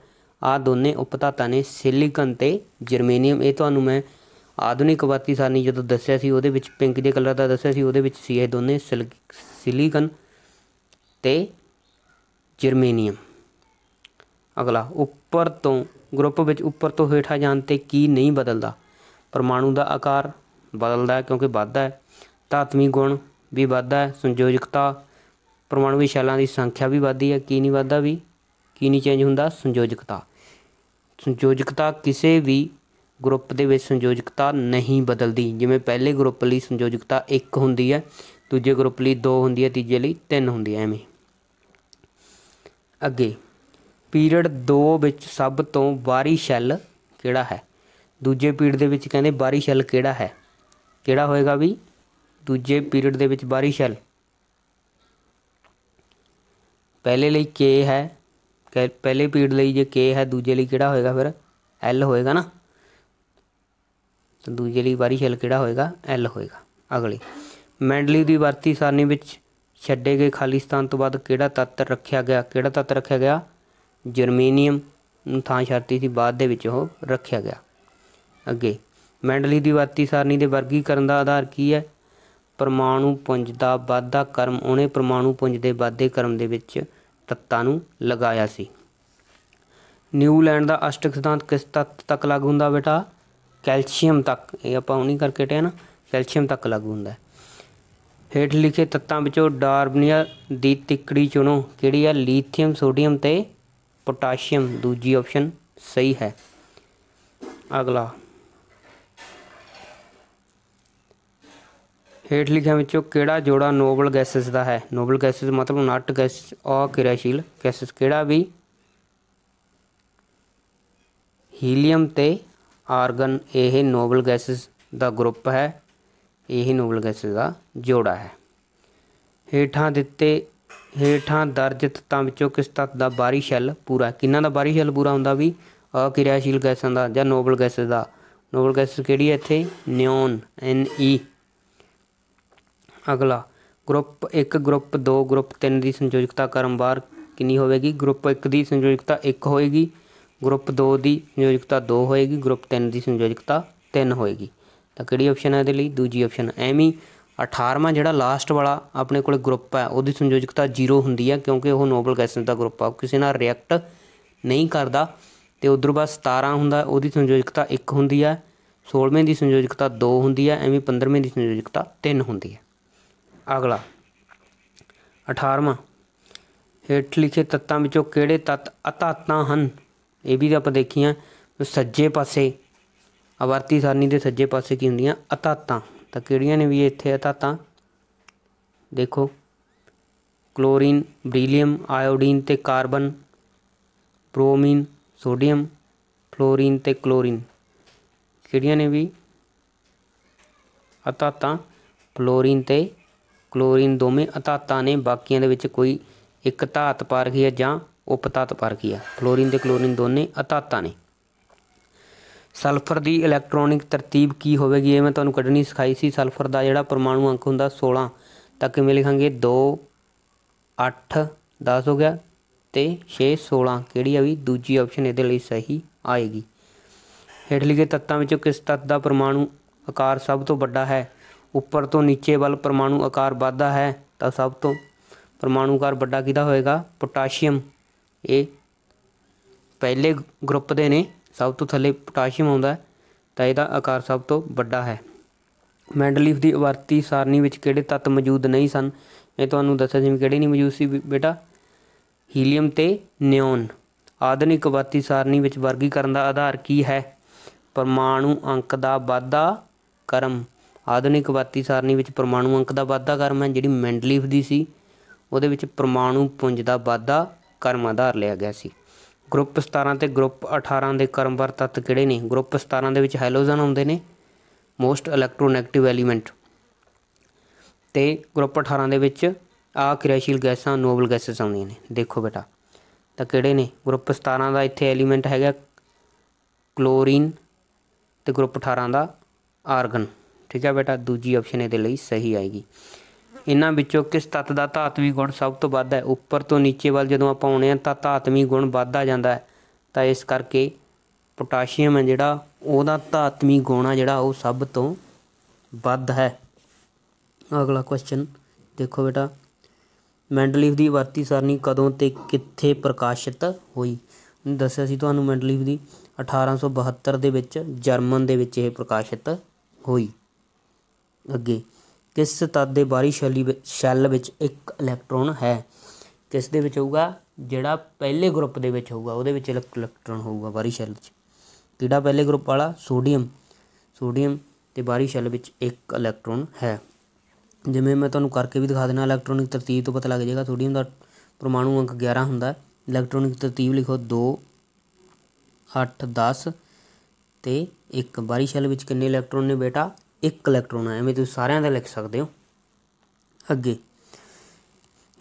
ਆ ਦੋਨੇ ਉਪਧਾਤਾਂ ਨੇ ਸਿਲੀਕਨ ਤੇ ਜਰਮੇਨੀਅਮ ਇਹ ਤੁਹਾਨੂੰ ਮੈਂ ਆਧੁਨਿਕ ਵਾਤੀ ਸਾਨੀ ਜਦੋਂ ਦੱਸਿਆ ਸੀ ਉਹਦੇ ਵਿੱਚ ਪਿੰਕ ਦੇ ਕਲਰ ਦਾ ਦੱਸਿਆ ਸੀ ਉਹਦੇ ਵਿੱਚ ਸੀ ਇਹ ਦੋਨੇ ਸਿਲੀਕਨ ਤੇ ਜਰਮੇਨੀਅਮ ਅਗਲਾ ਉੱਪਰ ਤੋਂ ਗਰੁੱਪ ਵਿੱਚ ਉੱਪਰ ਤੋਂ ਹੇਠਾਂ ਜਾਣ ਤੇ ਕੀ ਨਹੀਂ ਬਦਲਦਾ ਪਰਮਾਣੂ ਦਾ ਆਕਾਰ ਬਦਲਦਾ ਕਿਉਂਕਿ ਵੱਧਦਾ ਹੈ ਧਾਤਵੀ ਗੁਣ ਵੀ ਵੱਧਦਾ ਹੈ ਸੰਯੋਜਕਤਾ ਪਰਮਾਣੂ ਵਿਸ਼ਾਲਾਂ ਦੀ ਸੰਖਿਆ ਵੀ ਵੱਧਦੀ ਹੈ ਕੀ ਨਹੀਂ ਵੱਧਦਾ ਵੀ ਕੀ ਨਹੀਂ ਚੇਂਜ ਹੁੰਦਾ ਸੰਯੋਜਕਤਾ ਸੰਯੋਜਕਤਾ ਕਿਸੇ ਵੀ ਗਰੁੱਪ ਦੇ ਵਿੱਚ ਸੰਯੋਜਕਤਾ ਨਹੀਂ ਬਦਲਦੀ ਜਿਵੇਂ ਪਹਿਲੇ ਗਰੁੱਪ ਲਈ ਸੰਯੋਜਕਤਾ 1 ਹੁੰਦੀ ਹੈ ਦੂਜੇ ਗਰੁੱਪ ਲਈ 2 ਹੁੰਦੀ ਹੈ ਤੀਜੇ ਲਈ 3 ਹੁੰਦੀ ਹੈ ਐਵੇਂ ਅੱਗੇ ਪੀਰੀਅਡ 2 ਵਿੱਚ ਸਭ ਤੋਂ ਬਾਹਰੀ ਸ਼ੈਲ ਕਿਹੜਾ ਹੈ ਦੂਜੇ ਪੀਰੀਅਡ ਦੇ ਵਿੱਚ ਕਹਿੰਦੇ ਬਾਹਰੀ ਸ਼ੈਲ ਕਿਹੜਾ ਹੈ ਕਿਹੜਾ ਹੋਏਗਾ ਵੀ ਦੂਜੇ ਪੀਰੀਅਡ ਦੇ ਵਿੱਚ ਬਾਹਰੀ ਸ਼ੈਲ ਪਹਿਲੇ ਲਈ k ਹੈ ਪਹਿਲੇ ਪੀਰੀਅਡ ਲਈ ਜੇ k ਹੈ ਦੂਜੇ ਲਈ ਕਿਹੜਾ ਹੋਏਗਾ ਫਿਰ l ਹੋਏਗਾ ਨਾ ਤਾਂ ਦੂਜੇ ਲਈ ਵਾਰੀ ਛਲ ਕਿਹੜਾ ਹੋਏਗਾ l ਹੋਏਗਾ ਅਗਲੀ ਮੈਂਡਲੀ ਦੀ ਵਰਤੀ ਸਾਰਨੀ ਵਿੱਚ ਛੱਡੇ ਗਏ ਖਾਲੀ ਸਥਾਨ ਤੋਂ ਬਾਅਦ ਕਿਹੜਾ ਤੱਤ ਰੱਖਿਆ ਗਿਆ ਕਿਹੜਾ ਤੱਤ ਰੱਖਿਆ ਗਿਆ ਜਰਮੇਨੀਅਮ ਨੂੰ ਥਾਂ ਛੱਡਤੀ ਸੀ ਬਾਅਦ ਦੇ ਵਿੱਚ ਉਹ ਰੱਖਿਆ ਗਿਆ ਅੱਗੇ ਮੈਂਡਲੀ ਦੀ ਵਰਤੀ ਸਾਰਨੀ ਦੇ ਵਰਗੀਕਰਨ ਦਾ ਆਧਾਰ ਕੀ ਹੈ ਪਰਮਾਣੂ ਪੁੰਜ ਦਾ ਵਾਧਾ ਕਰਮ ਉਹਨੇ ਪਰਮਾਣੂ ਪੁੰਜ ਦੇ ਵਾਧੇ ਕਰਮ ਦੇ ਵਿੱਚ ਤੱਤਾਂ ਨੂੰ ਲਗਾਇਆ ਸੀ ਨਿਊਲੈਂਡ ਦਾ ਅਸ਼ਟਕ ਸਿਧਾਂਤ ਕਿਸ ਤੱਤ ਤੱਕ ਲਾਗੂ ਹੁੰਦਾ ਬੇਟਾ ਕੈਲਸ਼ੀਅਮ ਤੱਕ ਇਹ ਆਪਾਂ ਉਹਨੀ ਕਰਕੇ ਟਿਆ ਨਾ ਕੈਲਸ਼ੀਅਮ ਤੱਕ ਲਾਗੂ ਹੁੰਦਾ ਹੇਠ ਲਿਖੇ ਤੱਤਾਂ ਵਿੱਚੋਂ ਡਾਰਬਨੀਆ ਦੀ ਤਿੱਕੜੀ ਚੁਣੋ ਕਿਹੜੀ ਆ ਲੀਥੀਅਮ ਸੋਡੀਅਮ ਤੇ ਪੋਟਾਸ਼ੀਅਮ ਦੂਜੀ ਆਪਸ਼ਨ ਸਹੀ ਹੈ ਅਗਲਾ ਹੇਠ ਲਿਖਿਆਂ ਵਿੱਚੋਂ ਕਿਹੜਾ ਜੋੜਾ ਨੋਬਲ ਗੈਸਸ ਦਾ ਹੈ ਨੋਬਲ ਗੈਸਸ ਮਤਲਬ ਨਾਟ ਗੈਸ ਅਕਿਰਿਆਸ਼ੀਲ ਗੈਸਸ ਕਿਹੜਾ ਵੀ ਹੀਲੀਅਮ ਤੇ ਆਰਗਨ ਇਹ ਨੋਬਲ ਗੈਸਸ ਦਾ ਗਰੁੱਪ ਹੈ ਇਹ ਨੋਬਲ ਗੈਸਸ ਦਾ ਜੋੜਾ ਹੈ ਹੇਠਾਂ ਦਿੱਤੇ ਹੇਠਾਂ ਦਰਜ ਤੱਤਾਂ ਵਿੱਚੋਂ ਕਿਸ ਤੱਤ ਦਾ ਬਾਹਰੀ ਸ਼ੈਲ ਪੂਰਾ ਕਿੰਨਾ ਦਾ ਬਾਹਰੀ ਸ਼ੈਲ ਪੂਰਾ ਹੁੰਦਾ ਵੀ ਅਕਿਰਿਆਸ਼ੀਲ ਗੈਸਾਂ ਦਾ ਜਾਂ ਨੋਬਲ ਗੈਸਸ ਦਾ ਨੋਬਲ ਗੈਸਸ ਕਿਹੜੀ ਹੈ ਇੱਥੇ ਨਿਓਨ ਐਨ ਈ e ਅਗਲਾ ਗਰੁੱਪ 1 ਗਰੁੱਪ 2 ਗਰੁੱਪ 3 ਦੀ ਸੰਯੋਜਕਤਾ ਕਰਮਵਾਰ ਕਿੰਨੀ ਹੋਵੇਗੀ ਗਰੁੱਪ 1 ਦੀ ਸੰਯੋਜਕਤਾ 1 ਹੋਏਗੀ ਗਰੁੱਪ 2 ਦੀ ਸੰਯੋਜਕਤਾ 2 ਹੋਏਗੀ ਗਰੁੱਪ 3 ਦੀ ਸੰਯੋਜਕਤਾ 3 ਹੋਏਗੀ ਤਾਂ ਕਿਹੜੀ ਆਪਸ਼ਨ ਹੈ ਇਹਦੇ ਲਈ ਦੂਜੀ ਆਪਸ਼ਨ ਐਵੇਂ 18ਵਾਂ ਜਿਹੜਾ ਲਾਸਟ ਵਾਲਾ ਆਪਣੇ ਕੋਲ ਗਰੁੱਪ ਹੈ ਉਹਦੀ ਸੰਯੋਜਕਤਾ 0 ਹੁੰਦੀ ਹੈ ਕਿਉਂਕਿ ਉਹ ਨੋਬਲ ਗੈਸਾਂ ਦਾ ਗਰੁੱਪ ਆ ਕਿਸੇ ਨਾਲ ਰਿਐਕਟ ਨਹੀਂ ਕਰਦਾ ਤੇ ਉਧਰ ਬਾਅਦ 17 ਹੁੰਦਾ ਉਹਦੀ ਸੰਯੋਜਕਤਾ 1 ਹੁੰਦੀ ਹੈ 16ਵੇਂ ਦੀ ਸੰਯੋਜਕਤਾ 2 ਹੁੰਦੀ ਹੈ ਐਵੇਂ 15ਵੇਂ ਦੀ ਸੰਯੋਜਕਤਾ 3 ਹੁੰਦੀ ਹੈ ਅਗਲਾ 18ਵਾਂ ਹੇਠ ਲਿਖੇ ਤੱਤਾਂ ਵਿੱਚੋਂ ਕਿਹੜੇ ਤੱਤ ਅਤਾਤਾਂ ਹਨ ਇਹ ਵੀ ਆਪਾਂ ਦੇਖੀਆਂ ਸੱਜੇ ਪਾਸੇ ਅਵਰਤੀ ਸਾਰਣੀ ਦੇ ਸੱਜੇ ਪਾਸੇ ਕੀ ਹੁੰਦੀਆਂ ਅਤਾਤਾਂ ਤਾਂ ਕਿਹੜੀਆਂ ਨੇ ਵੀ ਇੱਥੇ ਅਤਾਤਾਂ ਦੇਖੋ ਕਲੋਰੀਨ ਬ੍ਰੀਲੀਅਮ ਆਇਓਡੀਨ ਤੇ ਕਾਰਬਨ ਬ੍ਰੋਮੀਨ ਸੋਡੀਅਮ ਫਲੋਰੀਨ ਤੇ ਕਲੋਰੀਨ ਕਿਹੜੀਆਂ ਨੇ ਵੀ ਅਤਾਤਾਂ ਫਲੋਰੀਨ ਤੇ ਕਲੋਰੀਨ ਦੋਵੇਂ ਅਧਾਤਾਂ ਨੇ ਬਾਕੀਆਂ ਦੇ ਵਿੱਚ ਕੋਈ ਇੱਕ ਧਾਤ ਪਾਰਖੀ ਹੈ ਜਾਂ ਉਪਧਾਤ ਪਾਰਖੀ ਰਖੀ ਹੈ ਕਲੋਰੀਨ ਤੇ ਕਲੋਰੀਨ ਦੋਨੇ ਅਧਾਤਾਂ ਨੇ ਸਲਫਰ ਦੀ ਇਲੈਕਟ੍ਰੋਨਿਕ ਤਰਤੀਬ ਕੀ ਹੋਵੇਗੀ ਇਹ ਮੈਂ ਤੁਹਾਨੂੰ ਕੱਢਣੀ ਸਿਖਾਈ ਸੀ ਸਲਫਰ ਦਾ ਜਿਹੜਾ ਪਰਮਾਣੂ ਅੰਕ ਹੁੰਦਾ 16 ਤਾਂ ਕਿਵੇਂ ਲਿਖਾਂਗੇ 2 8 10 ਹੋ ਗਿਆ ਤੇ 6 16 ਕਿਹੜੀ ਆ ਵੀ ਦੂਜੀ ਆਪਸ਼ਨ ਇਹਦੇ ਲਈ ਸਹੀ ਆਏਗੀ ਹੇਠ ਲਿਖੇ ਤੱਤਾਂ ਵਿੱਚੋਂ ਕਿਸ ਤੱਤ ਦਾ ਪਰਮਾਣੂ ਆਕਾਰ ਸਭ ਤੋਂ ਵੱਡਾ ਹੈ ਉੱਪਰ ਤੋਂ ਨੀਚੇ ਵੱਲ ਪਰਮਾਣੂ ਆਕਾਰ ਵੱਧਦਾ ਹੈ ਤਾਂ ਸਭ ਤੋਂ ਪਰਮਾਣੂ ਆਕਾਰ ਵੱਡਾ ਕਿਹਦਾ ਹੋਏਗਾ ਪੋਟਾਸ਼ੀਅਮ ਇਹ ਪਹਿਲੇ ਗਰੁੱਪ ਦੇ ਨੇ ਸਭ ਤੋਂ ਥੱਲੇ ਪੋਟਾਸ਼ੀਅਮ ਆਉਂਦਾ ਤਾਂ ਇਹਦਾ ਆਕਾਰ ਸਭ ਤੋਂ ਵੱਡਾ ਹੈ ਮੈਂਡਲੀਫ ਦੀ ਵਰਤੀ ਸਾਰਣੀ ਵਿੱਚ ਕਿਹੜੇ ਤੱਤ ਮੌਜੂਦ ਨਹੀਂ ਸਨ ਇਹ ਤੁਹਾਨੂੰ ਦੱਸਿਆ ਜਿਵੇਂ ਕਿਹੜੇ ਨਹੀਂ ਮੌਜੂਦ ਸੀ ਬੇਟਾ ਹੀਲੀਅਮ ਤੇ ਨਿਓਨ ਆਧੁਨਿਕ ਵਰਤੀ ਸਾਰਣੀ ਵਿੱਚ ਵਰਗੀਕਰਨ ਦਾ ਆਧਾਰ ਕੀ ਹੈ ਪਰਮਾਣੂ ਅੰਕ ਦਾ ਵਾਧਾ ਕਰਮ ਆਧੁਨਿਕ ਵਾਤੀ ਸਾਰਣੀ ਵਿੱਚ ਪਰਮਾਣੂ ਅੰਕ ਦਾ ਵਾਧਾ ਕਰਮ ਹੈ ਜਿਹੜੀ ਮੈਂਡਲੀਫ ਦੀ ਸੀ ਉਹਦੇ ਵਿੱਚ ਪਰਮਾਣੂ ਪੁੰਜ ਦਾ ਵਾਧਾ ਕਰਮ ਆਧਾਰ ਲਿਆ ਗਿਆ ਸੀ ਗਰੁੱਪ 17 ਤੇ ਗਰੁੱਪ 18 ਦੇ ਵਰ ਤੱਤ ਕਿਹੜੇ ਨੇ ਗਰੁੱਪ 17 ਦੇ ਵਿੱਚ ਹੈਲੋਜਨ ਆਉਂਦੇ ਨੇ ਮੋਸਟ ਇਲੈਕਟ੍ਰੋਨੈਗੇਟਿਵ ਐਲੀਮੈਂਟ ਤੇ ਗਰੁੱਪ 18 ਦੇ ਵਿੱਚ ਆ ਕਿਰਿਆਸ਼ੀਲ ਗੈਸਾਂ ਨੋਬਲ ਗੈਸਸ ਆਉਂਦੀਆਂ ਨੇ ਦੇਖੋ ਬੇਟਾ ਤਾਂ ਕਿਹੜੇ ਨੇ ਗਰੁੱਪ 17 ਦਾ ਇੱਥੇ ਐਲੀਮੈਂਟ ਹੈਗਾ ਕਲੋਰੀਨ ਤੇ ਗਰੁੱਪ 18 ਦਾ ਆਰਗਨ ਠੀਕ ਹੈ ਬੇਟਾ ਦੂਜੀ ਆਪਸ਼ਨ ਇਹਦੇ ਲਈ ਸਹੀ ਆਏਗੀ ਇਹਨਾਂ ਵਿੱਚੋਂ ਕਿਸ ਤੱਤ ਦਾ ਧਾਤਵੀ ਗੁਣ ਸਭ ਤੋਂ ਵੱਧ ਹੈ ਉੱਪਰ ਤੋਂ ਨੀਚੇ ਵੱਲ ਜਦੋਂ ਆਪਾਂ ਆਉਣੇ ਆ ਤਾਂ ਧਾਤਵੀ ਗੁਣ ਵੱਧਦਾ ਜਾਂਦਾ ਹੈ ਤਾਂ ਇਸ ਕਰਕੇ ਪੋਟਾਸ਼ੀਅਮ ਹੈ ਜਿਹੜਾ ਉਹਦਾ ਧਾਤਵੀ ਗੁਣ ਆ ਜਿਹੜਾ ਉਹ ਸਭ ਤੋਂ ਵੱਧ ਹੈ ਅਗਲਾ ਕੁਐਸਚਨ ਦੇਖੋ ਬੇਟਾ ਮੈਂਡਲੀਫ ਦੀ ਵਰਤੀ ਸਰਨੀ ਕਦੋਂ ਤੇ ਕਿੱਥੇ ਪ੍ਰਕਾਸ਼ਿਤ ਹੋਈ ਦੱਸਿਆ ਸੀ ਤੁਹਾਨੂੰ ਮੈਂਡਲੀਫ ਦੀ 1872 ਦੇ ਵਿੱਚ ਜਰਮਨ ਦੇ ਵਿੱਚ ਇਹ ਪ੍ਰਕਾਸ਼ਿਤ ਹੋਈ ਅੱਗੇ ਕਿਸ ਤੱਤ ਦੇ ਬਾਹਰੀ ਸ਼ੈਲੀ ਸ਼ੈਲ ਵਿੱਚ ਇੱਕ ਇਲੈਕਟ੍ਰੋਨ ਹੈ ਕਿਸ ਦੇ ਵਿੱਚ ਹੋਊਗਾ ਜਿਹੜਾ ਪਹਿਲੇ ਗਰੁੱਪ ਦੇ ਵਿੱਚ ਹੋਊਗਾ ਉਹਦੇ ਵਿੱਚ ਇਲੈਕਟ੍ਰੋਨ ਹੋਊਗਾ ਬਾਹਰੀ ਸ਼ੈਲ 'ਚ ਕਿਹੜਾ ਪਹਿਲੇ ਗਰੁੱਪ ਵਾਲਾ ਸੋਡੀਅਮ ਸੋਡੀਅਮ ਤੇ ਬਾਹਰੀ ਸ਼ੈਲ ਵਿੱਚ ਇੱਕ ਇਲੈਕਟ੍ਰੋਨ ਹੈ ਜਿਵੇਂ ਮੈਂ ਤੁਹਾਨੂੰ ਕਰਕੇ ਵੀ ਦਿਖਾ ਦੇਣਾ ਇਲੈਕਟ੍ਰੋਨਿਕ ਤਰਤੀਬ ਤੋਂ ਪਤਾ ਲੱਗ ਜਾਏਗਾ ਸੋਡੀਅਮ ਦਾ ਪਰਮਾਣੂ ਅੰਕ 11 ਹੁੰਦਾ ਇਲੈਕਟ੍ਰੋਨਿਕ ਤਰਤੀਬ ਲਿਖੋ 2 8 10 ਤੇ ਇੱਕ ਬਾਹਰੀ ਸ਼ੈਲ ਵਿੱਚ ਕਿੰਨੇ ਇਲੈਕਟ੍ਰੋਨ ਨੇ ਬੇਟਾ ਇੱਕ ਇਲੈਕਟ੍ਰੋਨ ਹੈ ਐਵੇਂ ਤੁਸੀਂ ਸਾਰਿਆਂ ਦਾ ਲਿਖ ਸਕਦੇ ਹੋ ਅੱਗੇ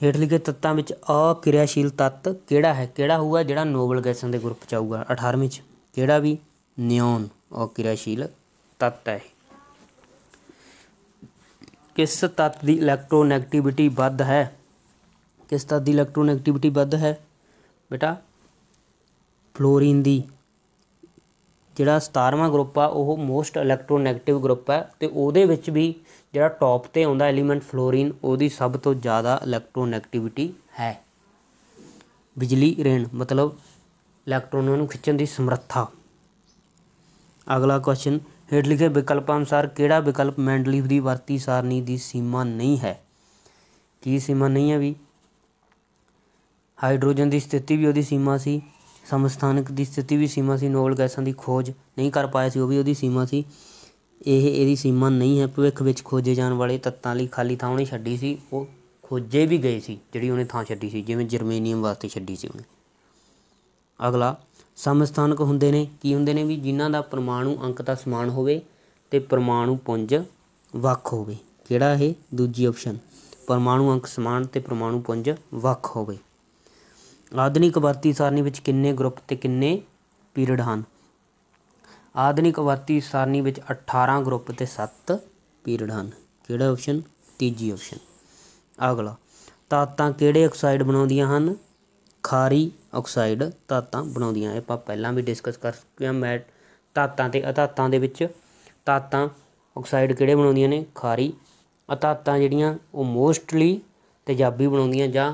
ਹੇਠ ਲਿਖੇ ਤੱਤਾਂ ਵਿੱਚ ਅਕਿਰਿਆਸ਼ੀਲ ਤੱਤ ਕਿਹੜਾ ਹੈ ਕਿਹੜਾ ਹੋਊਗਾ ਜਿਹੜਾ ਨੋਬਲ ਗੈਸਾਂ ਦੇ ਗਰੁੱਪ ਚ ਆਊਗਾ 18ਵੇਂ ਚ ਕਿਹੜਾ ਵੀ ਨਿਓਨ ਅਕਿਰਿਆਸ਼ੀਲ ਤੱਤ ਹੈ ਕਿਸ ਤੱਤ ਦੀ ਇਲੈਕਟ੍ਰੋਨੈਗੇਟਿਵਿਟੀ ਵੱਧ ਹੈ ਕਿਸ ਤੱਤ ਦੀ ਇਲੈਕਟ੍ਰੋਨੈਗੇਟਿਵਿਟੀ ਵੱਧ ਹੈ ਬੇਟਾ ਫਲੋਰੀਨ ਦੀ ਜਿਹੜਾ 17ਵਾਂ ਗਰੁੱਪ ਆ ਉਹ ਮੋਸਟ ਇਲੈਕਟ੍ਰੋਨੈਗੇਟਿਵ ਗਰੁੱਪ ਹੈ ਤੇ ਉਹਦੇ ਵਿੱਚ ਵੀ ਜਿਹੜਾ ਟੌਪ ਤੇ ਆਉਂਦਾ ਐਲੀਮੈਂਟ ਫਲੋਰੀਨ ਉਹਦੀ ਸਭ ਤੋਂ ਜ਼ਿਆਦਾ ਇਲੈਕਟ੍ਰੋਨੈਗੇਟਿਵਿਟੀ ਹੈ ਬਿਜਲੀ ਰੇਣ ਮਤਲਬ ਇਲੈਕਟ੍ਰੋਨਾਂ ਨੂੰ ਖਿੱਚਣ ਦੀ ਸਮਰੱਥਾ ਅਗਲਾ ਕੁਐਸਚਨ ਹੇਠ ਲਿਖੇ ਵਿਕਲਪਾਂ ਅਨੁਸਾਰ ਕਿਹੜਾ ਵਿਕਲਪ ਮੈਂਡਲੀਫ ਦੀ ਵਰਤੀ ਸਾਰਨੀ ਦੀ ਸੀਮਾ ਨਹੀਂ ਹੈ ਕੀ ਸੀਮਾ ਨਹੀਂ ਹੈ ਵੀ ਹਾਈਡਰੋਜਨ ਦੀ ਸਥਿਤੀ ਵੀ ਉਹਦੀ ਸੀਮਾ ਸੀ ਸਮਸਥਾਨਿਕ ਦੀ ਸਥਿਤੀ ਵੀ ਸੀਮਾ ਸੀ ਨੋਬਲ ਗੈਸਾਂ ਦੀ ਖੋਜ ਨਹੀਂ ਕਰ ਪਾਇਆ ਸੀ ਉਹ ਵੀ ਉਹਦੀ ਸੀਮਾ ਸੀ ਇਹ ਇਹਦੀ ਸੀਮਾ ਨਹੀਂ ਹੈ ਭਵਿੱਖ ਵਿੱਚ ਖੋਜੇ ਜਾਣ ਵਾਲੇ ਤੱਤਾਂ ਲਈ ਖਾਲੀ ਥਾਂ ਉਹਨੇ ਛੱਡੀ ਸੀ ਉਹ ਖੋਜੇ ਵੀ ਗਏ ਸੀ ਜਿਹੜੀ ਉਹਨੇ ਥਾਂ ਛੱਡੀ ਸੀ ਜਿਵੇਂ ਜਰਮੇਨੀਅਮ ਵਾਸਤੇ ਛੱਡੀ ਸੀ ਉਹਨੇ ਅਗਲਾ ਸਮਸਥਾਨਕ ਹੁੰਦੇ ਨੇ ਕੀ ਹੁੰਦੇ ਨੇ ਵੀ ਜਿਨ੍ਹਾਂ ਦਾ ਪਰਮਾਣੂ ਅੰਕ ਦਾ ਸਮਾਨ ਹੋਵੇ ਤੇ ਪਰਮਾਣੂ ਪੁੰਜ ਵੱਖ ਹੋਵੇ ਕਿਹੜਾ ਇਹ ਦੂਜੀ ਆਪਸ਼ਨ ਪਰਮਾਣੂ ਅੰਕ ਸਮਾਨ ਤੇ ਪਰਮਾਣੂ ਪੁੰਜ ਵੱਖ ਹੋਵੇ ਆਧੁਨਿਕ ਵਰਤੀ ਸਾਰਣੀ ਵਿੱਚ ਕਿੰਨੇ ਗਰੁੱਪ ਤੇ ਕਿੰਨੇ ਪੀਰੀਅਡ ਹਨ ਆਧੁਨਿਕ ਵਰਤੀ ਸਾਰਣੀ ਵਿੱਚ 18 ਗਰੁੱਪ ਤੇ 7 ਪੀਰੀਅਡ ਹਨ ਕਿਹੜਾ ਆਪਸ਼ਨ ਤੀਜੀ ਆਪਸ਼ਨ ਅਗਲਾ ਤਾਤਾਂ ਕਿਹੜੇ ਆਕਸਾਈਡ ਬਣਾਉਂਦੀਆਂ ਹਨ ਖਾਰੀ ਆਕਸਾਈਡ ਤਾਤਾਂ ਬਣਾਉਂਦੀਆਂ ਇਹ ਆਪਾਂ ਪਹਿਲਾਂ ਵੀ ਡਿਸਕਸ ਕਰ ਚੁੱਕੇ ਹਾਂ ਮੈਟ ਤਾਤਾਂ ਤੇ ਅਤਾਤਾਂ ਦੇ ਵਿੱਚ ਤਾਤਾਂ ਆਕਸਾਈਡ ਕਿਹੜੇ ਬਣਾਉਂਦੀਆਂ ਨੇ ਖਾਰੀ ਅਤਾਤਾਂ ਜਿਹੜੀਆਂ ਉਹ ਮੋਸਟਲੀ ਤੇਜ਼ਾਬੀ ਬਣਾਉਂਦੀਆਂ ਜਾਂ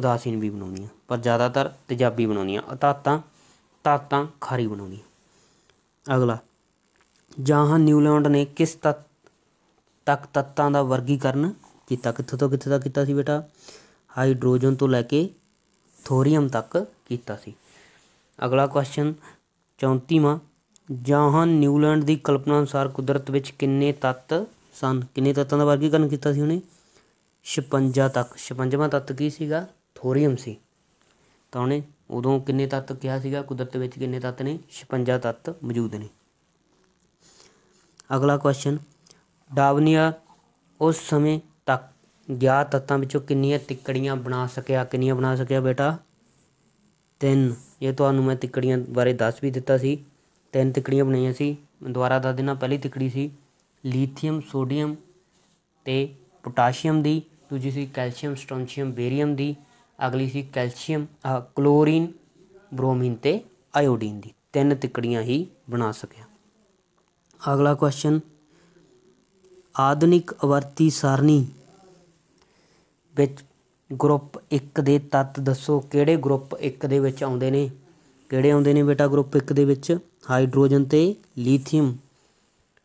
ਉਦਾਸੀਨ ਵੀ ਬਣਾਉਂਦੀਆਂ ਪਰ ਜ਼ਿਆਦਾਤਰ ਤੇਜ਼ਾਬੀ ਬਣਾਉਂਦੀਆਂ ਅਤਾਤਾਂ ਤਾਤਾਂ ਖਾਰੀ ਬਣਾਉਂਦੀਆਂ ਅਗਲਾ ਜਹਾਂ ਨਿਊਲੈਂਡ ਨੇ ਕਿਸ ਤੱਤ ਤੱਕ ਤੱਤਾਂ ਦਾ ਵਰਗੀਕਰਨ ਕੀਤਾ ਕਿੱਥੋਂ ਤੋਂ ਕਿੱਥੇ ਤੱਕ ਕੀਤਾ ਸੀ ਬੇਟਾ ਹਾਈਡਰੋਜਨ ਤੋਂ ਲੈ ਕੇ ਥੋਰੀਅਮ ਤੱਕ ਕੀਤਾ ਸੀ ਅਗਲਾ ਕੁਐਸਚਨ 34ਵਾਂ ਜਹਾਂ ਨਿਊਲੈਂਡ ਦੀ ਕਲਪਨਾ ਅਨੁਸਾਰ ਕੁਦਰਤ ਵਿੱਚ ਕਿੰਨੇ ਤੱਤ ਸਨ ਕਿੰਨੇ ਤੱਤਾਂ ਦਾ ਵਰਗੀਕਰਨ ਕੀਤਾ ਸੀ ਉਹਨੇ 56 ਤੱਕ 56ਵਾਂ ਤੱਤ ਕੀ ਸੀਗਾ ਥੋਰੀਅਮ ਸੀ ਤਾਂ ਉਹਨੇ ਉਦੋਂ ਕਿੰਨੇ ਤੱਤ ਕਿਹਾ ਸੀਗਾ ਕੁਦਰਤ ਵਿੱਚ ਕਿੰਨੇ ਤੱਤ ਨੇ 56 ਤੱਤ ਮੌਜੂਦ ਨੇ ਅਗਲਾ ਕੁਐਸਚਨ ਡਾਵਨੀਆ ਉਸ ਸਮੇਂ ਤੱਕ ਗਿਆ ਤੱਤਾਂ ਵਿੱਚੋਂ ਕਿੰਨੀਆਂ ਟਿੱਕੜੀਆਂ ਬਣਾ ਸਕਿਆ ਕਿੰਨੀਆਂ ਬਣਾ ਸਕਿਆ ਬੇਟਾ ਤਿੰਨ ਇਹ ਤੁਹਾਨੂੰ ਮੈਂ ਟਿੱਕੜੀਆਂ ਬਾਰੇ ਦੱਸ ਵੀ ਦਿੱਤਾ ਸੀ ਤਿੰਨ ਟਿੱਕੜੀਆਂ ਬਣਾਈਆਂ ਸੀ ਦੁਆਰਾ ਦੱਸ ਦੇਣਾ ਪਹਿਲੀ ਟਿੱਕੜੀ ਸੀ ਲੀਥੀਅਮ ਸੋਡੀਅਮ ਤੇ ਪੋਟਾਸ਼ੀਅਮ ਦੀ ਦੂਜੀ ਸੀ ਕੈਲਸ਼ੀਅਮ ਸਟ੍ਰੋਂਸ਼ੀਅਮ ਬੇਰੀਅਮ ਦੀ ਅਗਲੀ ਸੀ ਕੈਲਸ਼ੀਅਮ ਕਲੋਰੀਨ ਬ੍ਰੋਮੀਨ ਤੇ ਆਇਓਡੀਨ ਦੀ ਤਿੰਨ ਤਿਕੜੀਆਂ ਹੀ ਬਣਾ ਸਕਿਆ ਅਗਲਾ ਕੁਐਸਚਨ ਆਧੁਨਿਕ ਅਵਰਤੀ ਸਾਰਣੀ ਵਿੱਚ ਗਰੁੱਪ 1 ਦੇ ਤੱਤ ਦੱਸੋ ਕਿਹੜੇ ਗਰੁੱਪ 1 ਦੇ ਵਿੱਚ ਆਉਂਦੇ ਨੇ ਕਿਹੜੇ ਆਉਂਦੇ ਨੇ ਬੇਟਾ ਗਰੁੱਪ 1 ਦੇ ਵਿੱਚ ਹਾਈਡਰੋਜਨ ਤੇ ਲੀਥੀਅਮ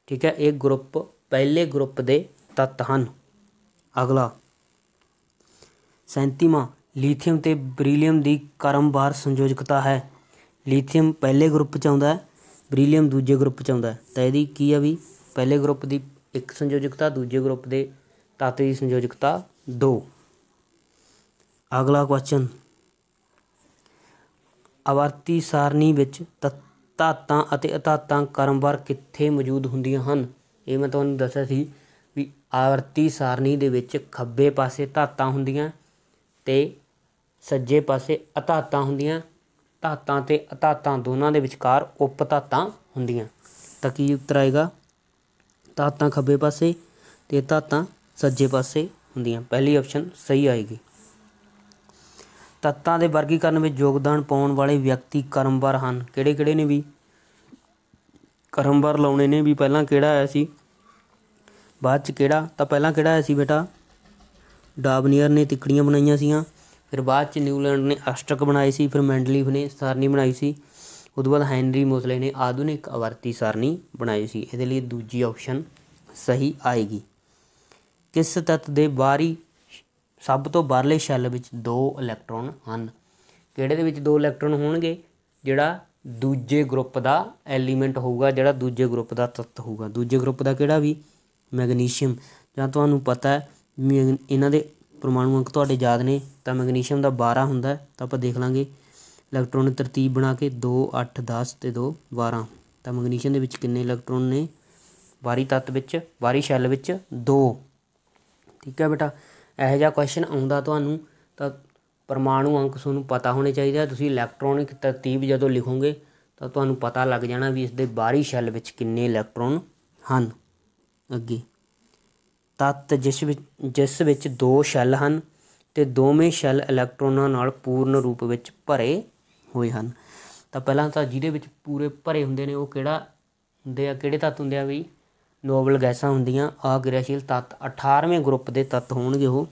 ਠੀਕ ਹੈ ਇਹ ਗਰੁੱਪ ਪਹਿਲੇ ਗਰੁੱਪ ਦੇ ਤੱਤ ਹਨ ਅਗਲਾ 37ਵਾਂ ਲੀਥੀਅਮ ਤੇ ਬਰੀਲੀਅਮ ਦੀ ਕਰਮਬਾਰ ਸੰਯੋਜਕਤਾ ਹੈ ਲੀਥੀਅਮ ਪਹਿਲੇ ਗਰੁੱਪ 'ਚ ਆਉਂਦਾ ਹੈ ਬਰੀਲੀਅਮ ਦੂਜੇ ਗਰੁੱਪ 'ਚ ਆਉਂਦਾ ਹੈ ਤਾਂ ਇਹਦੀ ਕੀ ਆ ਵੀ ਪਹਿਲੇ ਗਰੁੱਪ ਦੀ ਇੱਕ ਸੰਯੋਜਕਤਾ ਦੂਜੇ ਗਰੁੱਪ ਦੇ ਤੱਤ ਦੀ ਸੰਯੋਜਕਤਾ 2 ਅਗਲਾ ਕੁਐਸਚਨ ਆਵਰਤੀ ਸਾਰਣੀ ਵਿੱਚ ਤੱਤਾਂ ਅਤੇ ਅਤਾਤਾਂ ਕਰਮਬਾਰ ਕਿੱਥੇ ਮੌਜੂਦ ਹੁੰਦੀਆਂ ਹਨ ਇਹ ਮੈਂ ਤੁਹਾਨੂੰ ਦੱਸਿਆ ਸੀ ਵੀ ਆਵਰਤੀ ਸਾਰਣੀ ਦੇ ਵਿੱਚ ਖੱਬੇ ਪਾਸੇ ਤੱਤਾਂ ਹੁੰਦੀਆਂ ਤੇ ਸੱਜੇ ਪਾਸੇ ਅਧਾਤਾਂ ਹੁੰਦੀਆਂ ਧਾਤਾਂ ਤੇ ਅਧਾਤਾਂ ਦੋਨਾਂ ਦੇ ਵਿਚਕਾਰ ਉਪ ਧਾਤਾਂ ਹੁੰਦੀਆਂ ਤਾਂ ਕੀ ਉੱਤਰ ਆਏਗਾ ਧਾਤਾਂ ਖੱਬੇ ਪਾਸੇ ਤੇ ਧਾਤਾਂ ਸੱਜੇ ਪਾਸੇ ਹੁੰਦੀਆਂ ਪਹਿਲੀ ਆਪਸ਼ਨ ਸਹੀ ਆਏਗੀ ਤੱਤਾਂ ਦੇ ਵਰਗੀਕਰਨ ਵਿੱਚ ਯੋਗਦਾਨ ਪਾਉਣ ਵਾਲੇ ਵਿਅਕਤੀ ਕਰਮਵਾਰ ਹਨ ਕਿਹੜੇ ਕਿਹੜੇ ਨੇ ਵੀ ਕਰਮਵਾਰ ਲਾਉਣੇ ਨੇ ਵੀ ਪਹਿਲਾਂ ਕਿਹੜਾ ਆਇਆ ਸੀ ਬਾਅਦ ਚ ਕਿਹੜਾ ਤਾਂ ਪਹਿਲਾਂ ਕਿਹੜਾ ਆਇਆ ਸੀ ਬੇਟਾ ਡਾਬਨੀਅਰ ਨੇ ਤਿੱਕੜੀਆਂ ਬਣਾਈਆਂ ਸੀਆਂ ਫਿਰ ਬਾਅਦ 'ਚ ਨਿਊਲੈਂਡ ਨੇ ਅਸ਼ਟਕ ਬਣਾਈ ਸੀ ਫਿਰ ਮੈਂਡਲੀਫ ਨੇ ਸਾਰਨੀ ਬਣਾਈ ਸੀ ਉਦੋਂ ਬਾਅਦ ਹੈਨਰੀ ਮੋਸਲੇ ਨੇ ਆਧੁਨਿਕ ਆਵਰਤੀ ਸਾਰਨੀ ਬਣਾਈ ਸੀ ਇਹਦੇ ਲਈ ਦੂਜੀ ਆਪਸ਼ਨ ਸਹੀ ਆਏਗੀ ਕਿਸ ਤੱਤ ਦੇ ਬਾਹਰੀ ਸਭ ਤੋਂ ਬਾਹਰਲੇ ਸ਼ੈੱਲ ਵਿੱਚ ਦੋ ਇਲੈਕਟ੍ਰੋਨ ਹਨ ਕਿਹੜੇ ਦੇ ਵਿੱਚ ਦੋ ਇਲੈਕਟ੍ਰੋਨ ਹੋਣਗੇ ਜਿਹੜਾ ਦੂਜੇ ਗਰੁੱਪ ਦਾ ਐਲੀਮੈਂਟ ਹੋਊਗਾ ਜਿਹੜਾ ਦੂਜੇ ਗਰੁੱਪ ਦਾ ਤੱਤ ਹੋਊਗਾ ਦੂਜੇ ਗਰੁੱਪ ਦਾ ਕਿਹੜਾ ਵੀ ਮੈਗਨੀਸ਼ੀਅਮ ਜਾਂ ਤੁਹਾਨੂੰ ਪਤਾ ਹੈ ਇਹਨਾਂ ਦੇ ਪਰਮਾਣੂ ਅੰਕ ਤੁਹਾਡੇ ਯਾਦ ਨੇ ਤਾਂ ਮੈਗਨੀਸ਼ੀਅਮ ਦਾ 12 ਹੁੰਦਾ ਤਾਂ ਆਪਾਂ ਦੇਖ ਲਾਂਗੇ ਦੀ ਤਰਤੀਬ ਬਣਾ ਕੇ 2 8 10 ਤੇ 2 12 ਤਾਂ ਮੈਗਨੀਸ਼ੀਅਮ ਦੇ ਵਿੱਚ ਕਿੰਨੇ ਇਲੈਕਟ੍ਰੋਨ ਨੇ ਬਾਰੀ ਤੱਤ ਵਿੱਚ ਬਾਰੀ ਸ਼ੈਲ ਵਿੱਚ 2 ਠੀਕ ਹੈ ਬੇਟਾ ਇਹੋ ਜਿਹਾ ਕੁਐਸਚਨ ਆਉਂਦਾ ਤੁਹਾਨੂੰ ਤਾਂ ਪਰਮਾਣੂ ਅੰਕ ਤੁਹਾਨੂੰ ਪਤਾ ਹੋਣੇ ਚਾਹੀਦੇ ਤੁਸੀਂ ਇਲੈਕਟ੍ਰੋਨਿਕ ਤਰਤੀਬ ਜਦੋਂ ਲਿਖੋਗੇ ਤਾਂ ਤੁਹਾਨੂੰ ਪਤਾ ਲੱਗ ਜਾਣਾ ਵੀ ਇਸ ਦੇ ਬਾਹਰੀ ਸ਼ੈਲ ਵਿੱਚ ਕਿੰਨੇ ਇਲੈਕਟ੍ਰੋਨ ਹਨ ਅੱਗੇ ਤੱਤ ਜਿਸ ਵਿੱਚ ਜਿਸ ਵਿੱਚ ਦੋ ਸ਼ੈਲ ਹਨ ਤੇ ਦੋਵੇਂ ਸ਼ੈਲ ਇਲੈਕਟ੍ਰੋਨਾਂ ਨਾਲ ਪੂਰਨ ਰੂਪ ਵਿੱਚ ਭਰੇ ਹੋਏ ਹਨ ਤਾਂ ਪਹਿਲਾਂ ਤਾਂ ਜਿਹਦੇ ਵਿੱਚ ਪੂਰੇ ਭਰੇ ਹੁੰਦੇ ਨੇ ਉਹ ਕਿਹੜਾ ਹੁੰਦੇ ਆ ਕਿਹੜੇ ਤੱਤ ਹੁੰਦੇ ਆ ਵੀ ਨੋਬਲ ਗੈਸਾਂ ਹੁੰਦੀਆਂ ਆ ਕਿਰਿਆਸ਼ੀਲ ਤੱਤ 18ਵੇਂ ਗਰੁੱਪ ਦੇ ਤੱਤ ਹੋਣਗੇ ਉਹ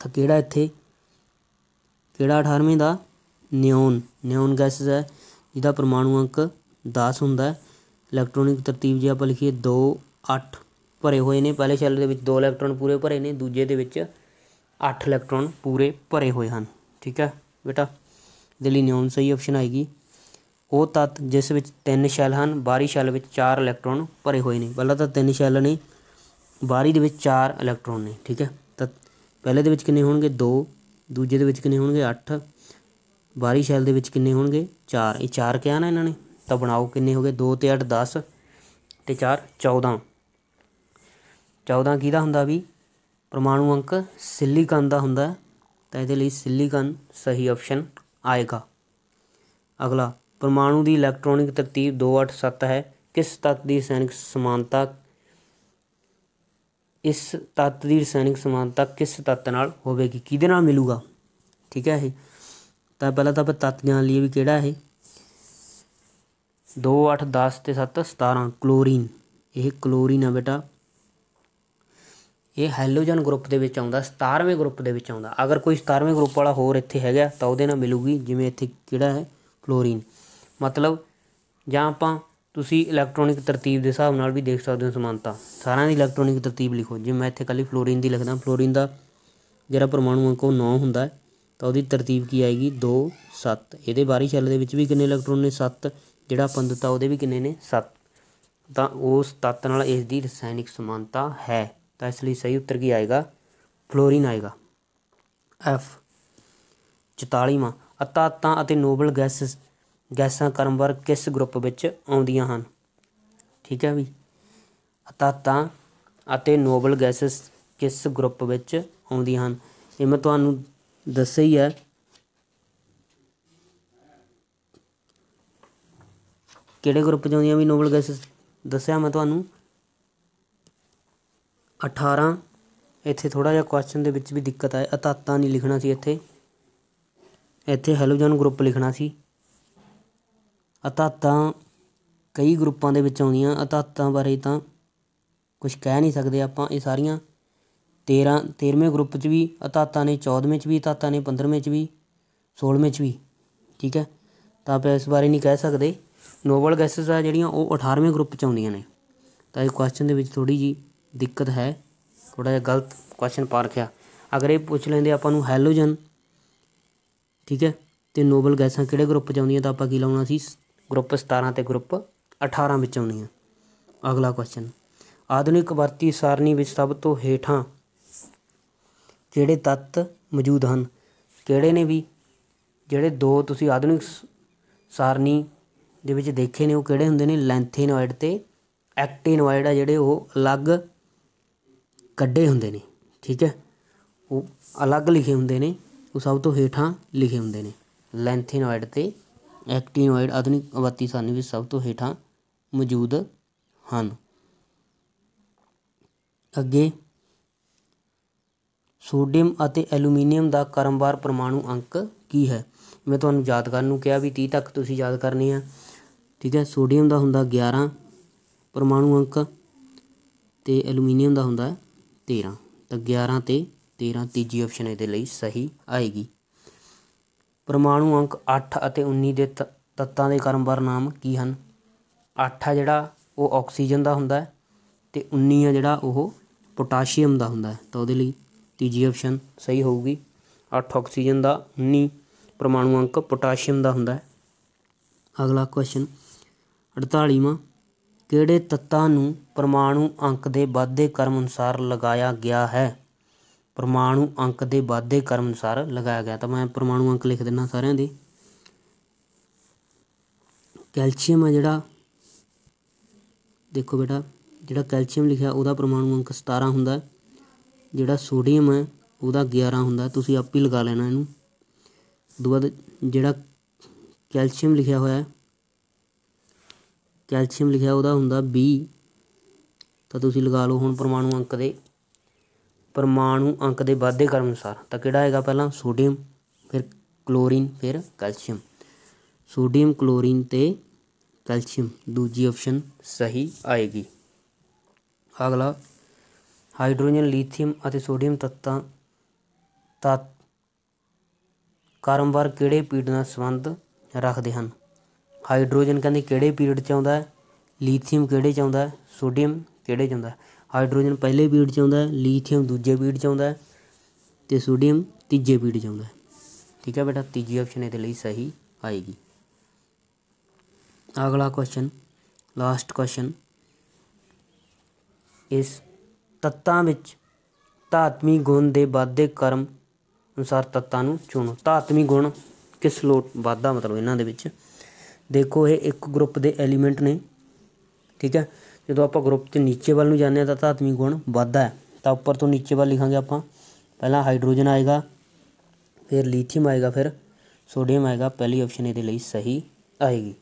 ਤਾਂ ਕਿਹੜਾ ਇੱਥੇ ਕਿਹੜਾ 18ਵੇਂ ਦਾ ਨਿਓਨ ਨਿਓਨ ਗੈਸ ਹੈ ਜਿਹਦਾ ਪਰਮਾਣੂ ਅੰਕ 10 ਹੁੰਦਾ ਇਲੈਕਟ੍ਰੋਨਿਕ ਤਰਤੀਬ ਜੇ ਆਪਾਂ ਲਿਖੀਏ 2 8 ਭਰੇ ਹੋਏ ਨੇ ਪਹਿਲੇ ਸ਼ੈਲ ਦੇ ਵਿੱਚ 2 ਇਲੈਕਟ੍ਰੋਨ ਪੂਰੇ ਭਰੇ ਨੇ ਦੂਜੇ ਦੇ ਵਿੱਚ 8 ਇਲੈਕਟ੍ਰੋਨ ਪੂਰੇ ਭਰੇ ਹੋਏ ਹਨ ਠੀਕ ਹੈ ਬੇਟਾ ਦੇ ਲਈ ਨਿਓਨ ਸਹੀ ਆਪਸ਼ਨ ਆਏਗੀ ਉਹ ਤੱਤ ਜਿਸ ਵਿੱਚ ਤਿੰਨ ਸ਼ੈਲ ਹਨ ਬਾਹਰੀ ਸ਼ੈਲ ਵਿੱਚ ਚਾਰ ਇਲੈਕਟ੍ਰੋਨ ਭਰੇ ਹੋਏ ਨੇ ਪਹਿਲਾਂ ਤਾਂ ਤਿੰਨ ਸ਼ੈਲ ਨੇ ਬਾਹਰੀ ਦੇ ਵਿੱਚ ਚਾਰ ਇਲੈਕਟ੍ਰੋਨ ਨੇ ਠੀਕ ਹੈ ਤਾਂ ਪਹਿਲੇ ਦੇ ਵਿੱਚ ਕਿੰਨੇ ਹੋਣਗੇ 2 ਦੂਜੇ ਦੇ ਵਿੱਚ ਕਿੰਨੇ ਹੋਣਗੇ 8 ਬਾਹਰੀ ਸ਼ੈਲ ਦੇ ਵਿੱਚ ਕਿੰਨੇ ਹੋਣਗੇ 4 ਇਹ 4 ਕਿਹਾ ਨਾ ਇਹਨਾਂ ਨੇ ਤਾਂ ਬਣਾਓ ਕਿੰਨੇ ਹੋਗੇ 2 ਤੇ 8 10 ਤੇ 4 14 14 ਕਿਹਦਾ ਹੁੰਦਾ ਵੀ ਪਰਮਾਣੂ ਅੰਕ ਸਿਲੀਕਨ ਦਾ ਹੁੰਦਾ ਤਾਂ ਇਹਦੇ ਲਈ ਸਿਲੀਕਨ ਸਹੀ ਆਪਸ਼ਨ ਆਏਗਾ ਅਗਲਾ ਪਰਮਾਣੂ ਦੀ ਇਲੈਕਟ੍ਰੋਨਿਕ ਤਰਤੀਬ 287 ਹੈ ਕਿਸ ਤੱਤ ਦੀ ਰਸਾਇਣਿਕ ਸਮਾਨਤਾ ਇਸ ਤੱਤ ਦੀ ਰਸਾਇਣਿਕ ਸਮਾਨਤਾ ਕਿਸ ਤੱਤ ਨਾਲ ਹੋਵੇਗੀ ਕਿਹਦੇ ਨਾਲ ਮਿਲੂਗਾ ਠੀਕ ਹੈ ਇਹ ਤਾਂ ਪਹਿਲਾਂ ਤਾਂ ਆਪਾਂ ਤੱਤ ਜਾਣ ਲਈ ਵੀ ਕਿਹੜਾ ਹੈ 2 8 10 ਤੇ 7 17 ਕਲੋਰੀਨ ਇਹ ਕਲੋਰੀਨ ਆ ਬੇਟਾ ਇਹ ਹੈਲੋਜਨ ਗਰੁੱਪ ਦੇ ਵਿੱਚ ਆਉਂਦਾ 17ਵੇਂ ਗਰੁੱਪ ਦੇ ਵਿੱਚ ਆਉਂਦਾ ਅਗਰ ਕੋਈ 17ਵੇਂ ਗਰੁੱਪ ਵਾਲਾ ਹੋਰ ਇੱਥੇ ਹੈਗਾ ਤਾਂ ਉਹਦੇ ਨਾਲ ਮਿਲੂਗੀ ਜਿਵੇਂ ਇੱਥੇ ਕਿਹੜਾ ਹੈ ਕਲੋਰੀਨ ਮਤਲਬ ਜਾਂ ਆਪਾਂ ਤੁਸੀਂ ਇਲੈਕਟ੍ਰੋਨਿਕ ਤਰਤੀਬ ਦੇ ਹਿਸਾਬ ਨਾਲ ਵੀ ਦੇਖ ਸਕਦੇ ਹੋ ਸਮਾਨਤਾ ਸਾਰਿਆਂ ਦੀ ਇਲੈਕਟ੍ਰੋਨਿਕ ਤਰਤੀਬ ਲਿਖੋ ਜੇ ਮੈਂ ਇੱਥੇ ਕੱਲੀ ਫਲੋਰੀਨ ਦੀ ਲਿਖਦਾ ਫਲੋਰੀਨ ਦਾ ਜਿਹੜਾ ਪਰਮਾਣੂ ਅੰਕ ਉਹ 9 ਹੁੰਦਾ ਹੈ ਤਾਂ ਉਹਦੀ ਤਰਤੀਬ ਕੀ ਆਏਗੀ 2 7 ਇਹਦੇ ਬਾਹਰੀ ਛੱਲ ਦੇ ਵਿੱਚ ਵੀ ਕਿੰਨੇ ਇਲੈਕਟ੍ਰੋਨ ਨੇ 7 ਜਿਹੜਾ ਆਪਾਂ ਦਿੱਤਾ ਉਹਦੇ ਵੀ ਕਿੰਨੇ ਨੇ 7 ਤਾਂ ਉਸ ਤੱਤ ਨਾਲ ਇਸ ਦੀ ਰਸਾਇਣਿਕ ਸਮਾਨਤਾ ਹੈ ਤਾਂ ਇਸ ਲਈ ਸਹੀ ਉੱਤਰ ਕੀ ਆਏਗਾ ਫਲੋਰੀਨ ਆਏਗਾ ਐਫ 44ਵਾਂ ਅਤਾਤਾਂ ਅਤੇ ਨੋਬਲ ਗੈਸਸ ਗੈਸਾਂ ਕਰਮਵਰ ਕਿਸ ਗਰੁੱਪ ਵਿੱਚ ਆਉਂਦੀਆਂ ਹਨ ਠੀਕ ਹੈ ਵੀ ਅਤਾਤਾਂ ਅਤੇ ਨੋਬਲ ਗੈਸਸ ਕਿਸ ਗਰੁੱਪ ਵਿੱਚ ਆਉਂਦੀਆਂ ਹਨ ਇਹ ਮੈਂ ਤੁਹਾਨੂੰ ਦੱਸਿਆ ਹੀ ਹੈ ਕਿਹੜੇ ਗਰੁੱਪ 'ਚ ਆਉਂਦੀਆਂ ਵੀ ਨੋਬਲ ਗੈਸਸ ਦੱਸਿਆ ਮੈਂ ਤੁਹਾਨੂੰ 18 ਇੱਥੇ ਥੋੜਾ ਜਿਹਾ ਕੁਐਸਚਨ ਦੇ ਵਿੱਚ ਵੀ ਦਿੱਕਤ ਆਇਆ ਅਤਾਤਾ ਨਹੀਂ ਲਿਖਣਾ ਸੀ ਇੱਥੇ ਇੱਥੇ ਹੈਲੋਜਨ ਗਰੁੱਪ ਲਿਖਣਾ ਸੀ ਅਤਾਤਾਂ ਕਈ ਗਰੁੱਪਾਂ ਦੇ ਵਿੱਚ ਆਉਂਦੀਆਂ ਅਤਾਤਾਂ ਬਾਰੇ ਤਾਂ ਕੁਝ ਕਹਿ ਨਹੀਂ ਸਕਦੇ ਆਪਾਂ ਇਹ ਸਾਰੀਆਂ 13 13ਵੇਂ ਗਰੁੱਪ 'ਚ ਵੀ ਅਤਾਤਾਂ ਨੇ 14ਵੇਂ 'ਚ ਵੀ ਅਤਾਤਾਂ ਨੇ 15ਵੇਂ 'ਚ ਵੀ 16ਵੇਂ 'ਚ ਵੀ ਠੀਕ ਹੈ ਤਾਂ ਆਪਾਂ ਇਸ ਬਾਰੇ ਨਹੀਂ ਕਹਿ ਸਕਦੇ ਨੋਬਲ ਗੈਸਸ ਆ ਜਿਹੜੀਆਂ ਉਹ 18ਵੇਂ ਗਰੁੱਪ 'ਚ ਆਉਂਦੀਆਂ ਨੇ ਤਾਂ ਇਹ ਕੁਐਸਚਨ ਦੇ ਵਿੱਚ ਥੋੜੀ ਜੀ ਦਿੱਕਤ ਹੈ ਥੋੜਾ ਜਿਹਾ ਗਲਤ ਕੁਐਸਚਨ ਪਾ ਰੱਖਿਆ ਅਗਰ ਇਹ ਪੁੱਛ ਲੈਂਦੇ ਆਪਾਂ ਨੂੰ ਹੈਲੋਜਨ ਠੀਕ ਹੈ ਤੇ ਨੋਬਲ ਗੈਸਾਂ ਕਿਹੜੇ ਗਰੁੱਪ 'ਚ ਆਉਂਦੀਆਂ ਤਾਂ ਆਪਾਂ ਕੀ ਲਾਉਣਾ ਸੀ ਗਰੁੱਪ 17 ਤੇ ਗਰੁੱਪ 18 ਵਿੱਚ ਆਉਂਦੀਆਂ ਅਗਲਾ ਕੁਐਸਚਨ ਆਧੁਨਿਕ ਵਰਤੀ ਸਾਰਣੀ ਵਿੱਚ ਸਭ ਤੋਂ ਹੇਠਾਂ ਕਿਹੜੇ ਤੱਤ ਮੌਜੂਦ ਹਨ ਕਿਹੜੇ ਨੇ ਵੀ ਜਿਹੜੇ ਦੋ ਤੁਸੀਂ ਆਧੁਨਿਕ ਸਾਰਣੀ ਦੇ ਵਿੱਚ ਦੇਖੇ ਨੇ ਉਹ ਕਿਹੜੇ ਹੁੰਦੇ ਨੇ ਲੈਂਥੇਨੋਇਡ ਤੇ ਐਕਟਿਨੋਇਡ ਆ ਜਿਹੜੇ ਉਹ ਅਲੱਗ ਕੱਢੇ ਹੁੰਦੇ ਨੇ ਠੀਕ ਹੈ ਉਹ ਅਲੱਗ ਲਿਖੇ ਹੁੰਦੇ ਨੇ ਉਹ ਸਭ ਤੋਂ ਹੇਠਾਂ ਲਿਖੇ ਹੁੰਦੇ ਨੇ ਲੈਂਥੀਨੋਇਡ ਤੇ ਐਕਟੀਨੋਇਡ ਆਧੁਨਿਕ ਅਵਤੀ ਸਾਰਣੀ ਵਿੱਚ ਸਭ ਤੋਂ ਹੇਠਾਂ ਮੌਜੂਦ ਹਨ ਅੱਗੇ ਸੋਡੀਅਮ ਅਤੇ ਐਲੂਮੀਨੀਅਮ ਦਾ ਕਰਮਵਾਰ ਪਰਮਾਣੂ ਅੰਕ ਕੀ ਹੈ ਮੈਂ ਤੁਹਾਨੂੰ ਯਾਦ ਕਰਨ ਨੂੰ ਕਿਹਾ ਵੀ 30 ਤੱਕ ਤੁਸੀਂ ਯਾਦ ਕਰਨੀ ਆ ਠੀਕ ਹੈ ਸੋਡੀਅਮ ਦਾ ਹੁੰਦਾ 11 ਪਰਮਾਣੂ ਅੰਕ ਤੇ ਐਲੂਮੀਨੀਅਮ ਦਾ ਹੁੰਦਾ 13 ਤਾਂ 11 ਤੇ 13 ਤੀਜੀ ਆਪਸ਼ਨ ਇਹਦੇ ਲਈ ਸਹੀ ਆਏਗੀ ਪਰਮਾਣੂ ਅੰਕ 8 ਅਤੇ 19 ਦੇ ਤੱਤਾਂ ਦੇ ਕਰਮਵਾਰ ਨਾਮ ਕੀ ਹਨ 8 ਆ ਜਿਹੜਾ ਉਹ ਆਕਸੀਜਨ ਦਾ ਹੁੰਦਾ ਹੈ ਤੇ 19 ਆ ਜਿਹੜਾ ਉਹ ਪੋਟਾਸ਼ੀਅਮ ਦਾ ਹੁੰਦਾ ਹੈ ਤਾਂ ਉਹਦੇ ਲਈ ਤੀਜੀ ਆਪਸ਼ਨ ਸਹੀ ਹੋਊਗੀ 8 ਆਕਸੀਜਨ ਦਾ 19 ਪਰਮਾਣੂ ਅੰਕ ਪੋਟਾਸ਼ੀਅਮ ਦਾ ਹੁੰਦਾ ਹੈ ਅਗਲਾ ਕੁਐਸਚਨ 48ਵਾਂ ਕਿਹੜੇ ਤੱਤਾਂ ਨੂੰ ਪਰਮਾਣੂ ਅੰਕ ਦੇ ਵਾਧੇ ਕਰਮ ਅਨੁਸਾਰ ਲਗਾਇਆ ਗਿਆ ਹੈ ਪਰਮਾਣੂ ਅੰਕ ਦੇ ਵਾਧੇ ਕਰਮ ਅਨੁਸਾਰ ਲਗਾਇਆ ਗਿਆ ਤਾਂ ਮੈਂ ਪਰਮਾਣੂ ਅੰਕ ਲਿਖ ਦਿੰਨਾ ਸਾਰਿਆਂ ਦੇ ਕੈਲਸ਼ੀਅਮ ਆ ਜਿਹੜਾ ਦੇਖੋ ਬੇਟਾ ਜਿਹੜਾ ਕੈਲਸ਼ੀਅਮ ਲਿਖਿਆ ਉਹਦਾ ਪਰਮਾਣੂ ਅੰਕ 17 ਹੁੰਦਾ ਜਿਹੜਾ ਸੋਡੀਅਮ ਹੈ ਉਹਦਾ 11 ਹੁੰਦਾ ਤੁਸੀਂ ਆਪ ਹੀ ਲਗਾ ਲੈਣਾ ਇਹਨੂੰ ਦੂਜਾ ਜਿਹੜਾ ਕੈਲਸ਼ੀਅਮ ਲਿਖਿਆ ਹੋਇਆ ਕੈਲਸ਼ੀਅਮ ਲਿਖਿਆ ਉਹਦਾ ਹੁੰਦਾ B ਤਾਂ ਤੁਸੀਂ ਲਗਾ ਲਓ ਹੁਣ ਪਰਮਾਣੂ ਅੰਕ ਦੇ ਪਰਮਾਣੂ ਅੰਕ ਦੇ ਵਾਧੇ ਕਰਮ ਅਨੁਸਾਰ ਤਾਂ ਕਿਹੜਾ ਹੈਗਾ ਪਹਿਲਾਂ ਸੋਡੀਅਮ ਫਿਰ ਕਲੋਰੀਨ ਫਿਰ ਕੈਲਸ਼ੀਅਮ ਸੋਡੀਅਮ ਕਲੋਰੀਨ ਤੇ ਕੈਲਸ਼ੀਅਮ ਦੂਜੀ ਆਪਸ਼ਨ ਸਹੀ ਆਏਗੀ ਅਗਲਾ ਹਾਈਡਰੋਜਨ ਲੀਥੀਅਮ ਅਤੇ ਸੋਡੀਅਮ ਤੱਤਾਂ ਤੱਤ ਕਰਮਵਾਰ ਕਿਹੜੇ ਪੀੜ ਨਾਲ ਸੰਬੰਧ ਰੱਖਦੇ ਹਨ ਹਾਈਡਰੋਜਨ ਕਹਿੰਦੇ ਕਿਹੜੇ ਪੀਰੀਅਡ 'ਚ ਆਉਂਦਾ ਹੈ ਲੀਥੀਅਮ ਕਿਹੜੇ 'ਚ ਆਉਂਦਾ ਹੈ ਸੋਡੀਅਮ ਕਿਹੜੇ 'ਚ ਆਉਂਦਾ ਹੈ ਹਾਈਡਰੋਜਨ ਪਹਿਲੇ ਪੀਰੀਅਡ 'ਚ ਆਉਂਦਾ ਹੈ ਲੀਥੀਅਮ ਦੂਜੇ ਪੀਰੀਅਡ 'ਚ ਆਉਂਦਾ ਹੈ ਤੇ ਸੋਡੀਅਮ ਤੀਜੇ ਪੀਰੀਅਡ 'ਚ ਆਉਂਦਾ ਹੈ ਠੀਕ ਹੈ ਬੇਟਾ ਤੀਜੀ ਆਪਸ਼ਨ ਇਹਦੇ ਲਈ ਸਹੀ ਆਏਗੀ ਅਗਲਾ ਕੁਐਸਚਨ ਲਾਸਟ ਕੁਐਸਚਨ ਇਸ ਤੱਤਾਂ ਵਿੱਚ ਧਾਤਮੀ ਗੁਣ ਦੇ ਵਾਧੇ ਕਰਮ ਅਨੁਸਾਰ ਤੱਤਾਂ ਨੂੰ ਚੁਣੋ ਧਾਤਮੀ ਗੁਣ ਕਿਸ ਲੋਟ ਵਾਧਾ ਮਤਲਬ ਇਹਨਾਂ ਦੇ ਵਿੱਚ ਦੇਖੋ ਇਹ ਇੱਕ ਗਰੁੱਪ ਦੇ ਐਲੀਮੈਂਟ ਨੇ ਠੀਕ ਹੈ ਜਦੋਂ ਆਪਾਂ ਗਰੁੱਪ ਤੇ ਨੀਚੇ ਵੱਲ ਨੂੰ ਜਾਂਦੇ ਆ ਤਾਂ ਧਾਤਵੀ ਗੁਣ ਵੱਧਦਾ ਹੈ ਤਾਂ ਉੱਪਰ ਤੋਂ ਨੀਚੇ ਵੱਲ ਲਿਖਾਂਗੇ ਆਪਾਂ ਪਹਿਲਾਂ ਹਾਈਡਰੋਜਨ ਆਏਗਾ ਫਿਰ ਲੀਥੀਅਮ ਆਏਗਾ ਫਿਰ ਸੋਡੀਅਮ ਆਏਗਾ ਪਹਿਲੀ ਆਪਸ਼ਨ ਇਹਦੇ ਲਈ ਸਹੀ ਆਏਗੀ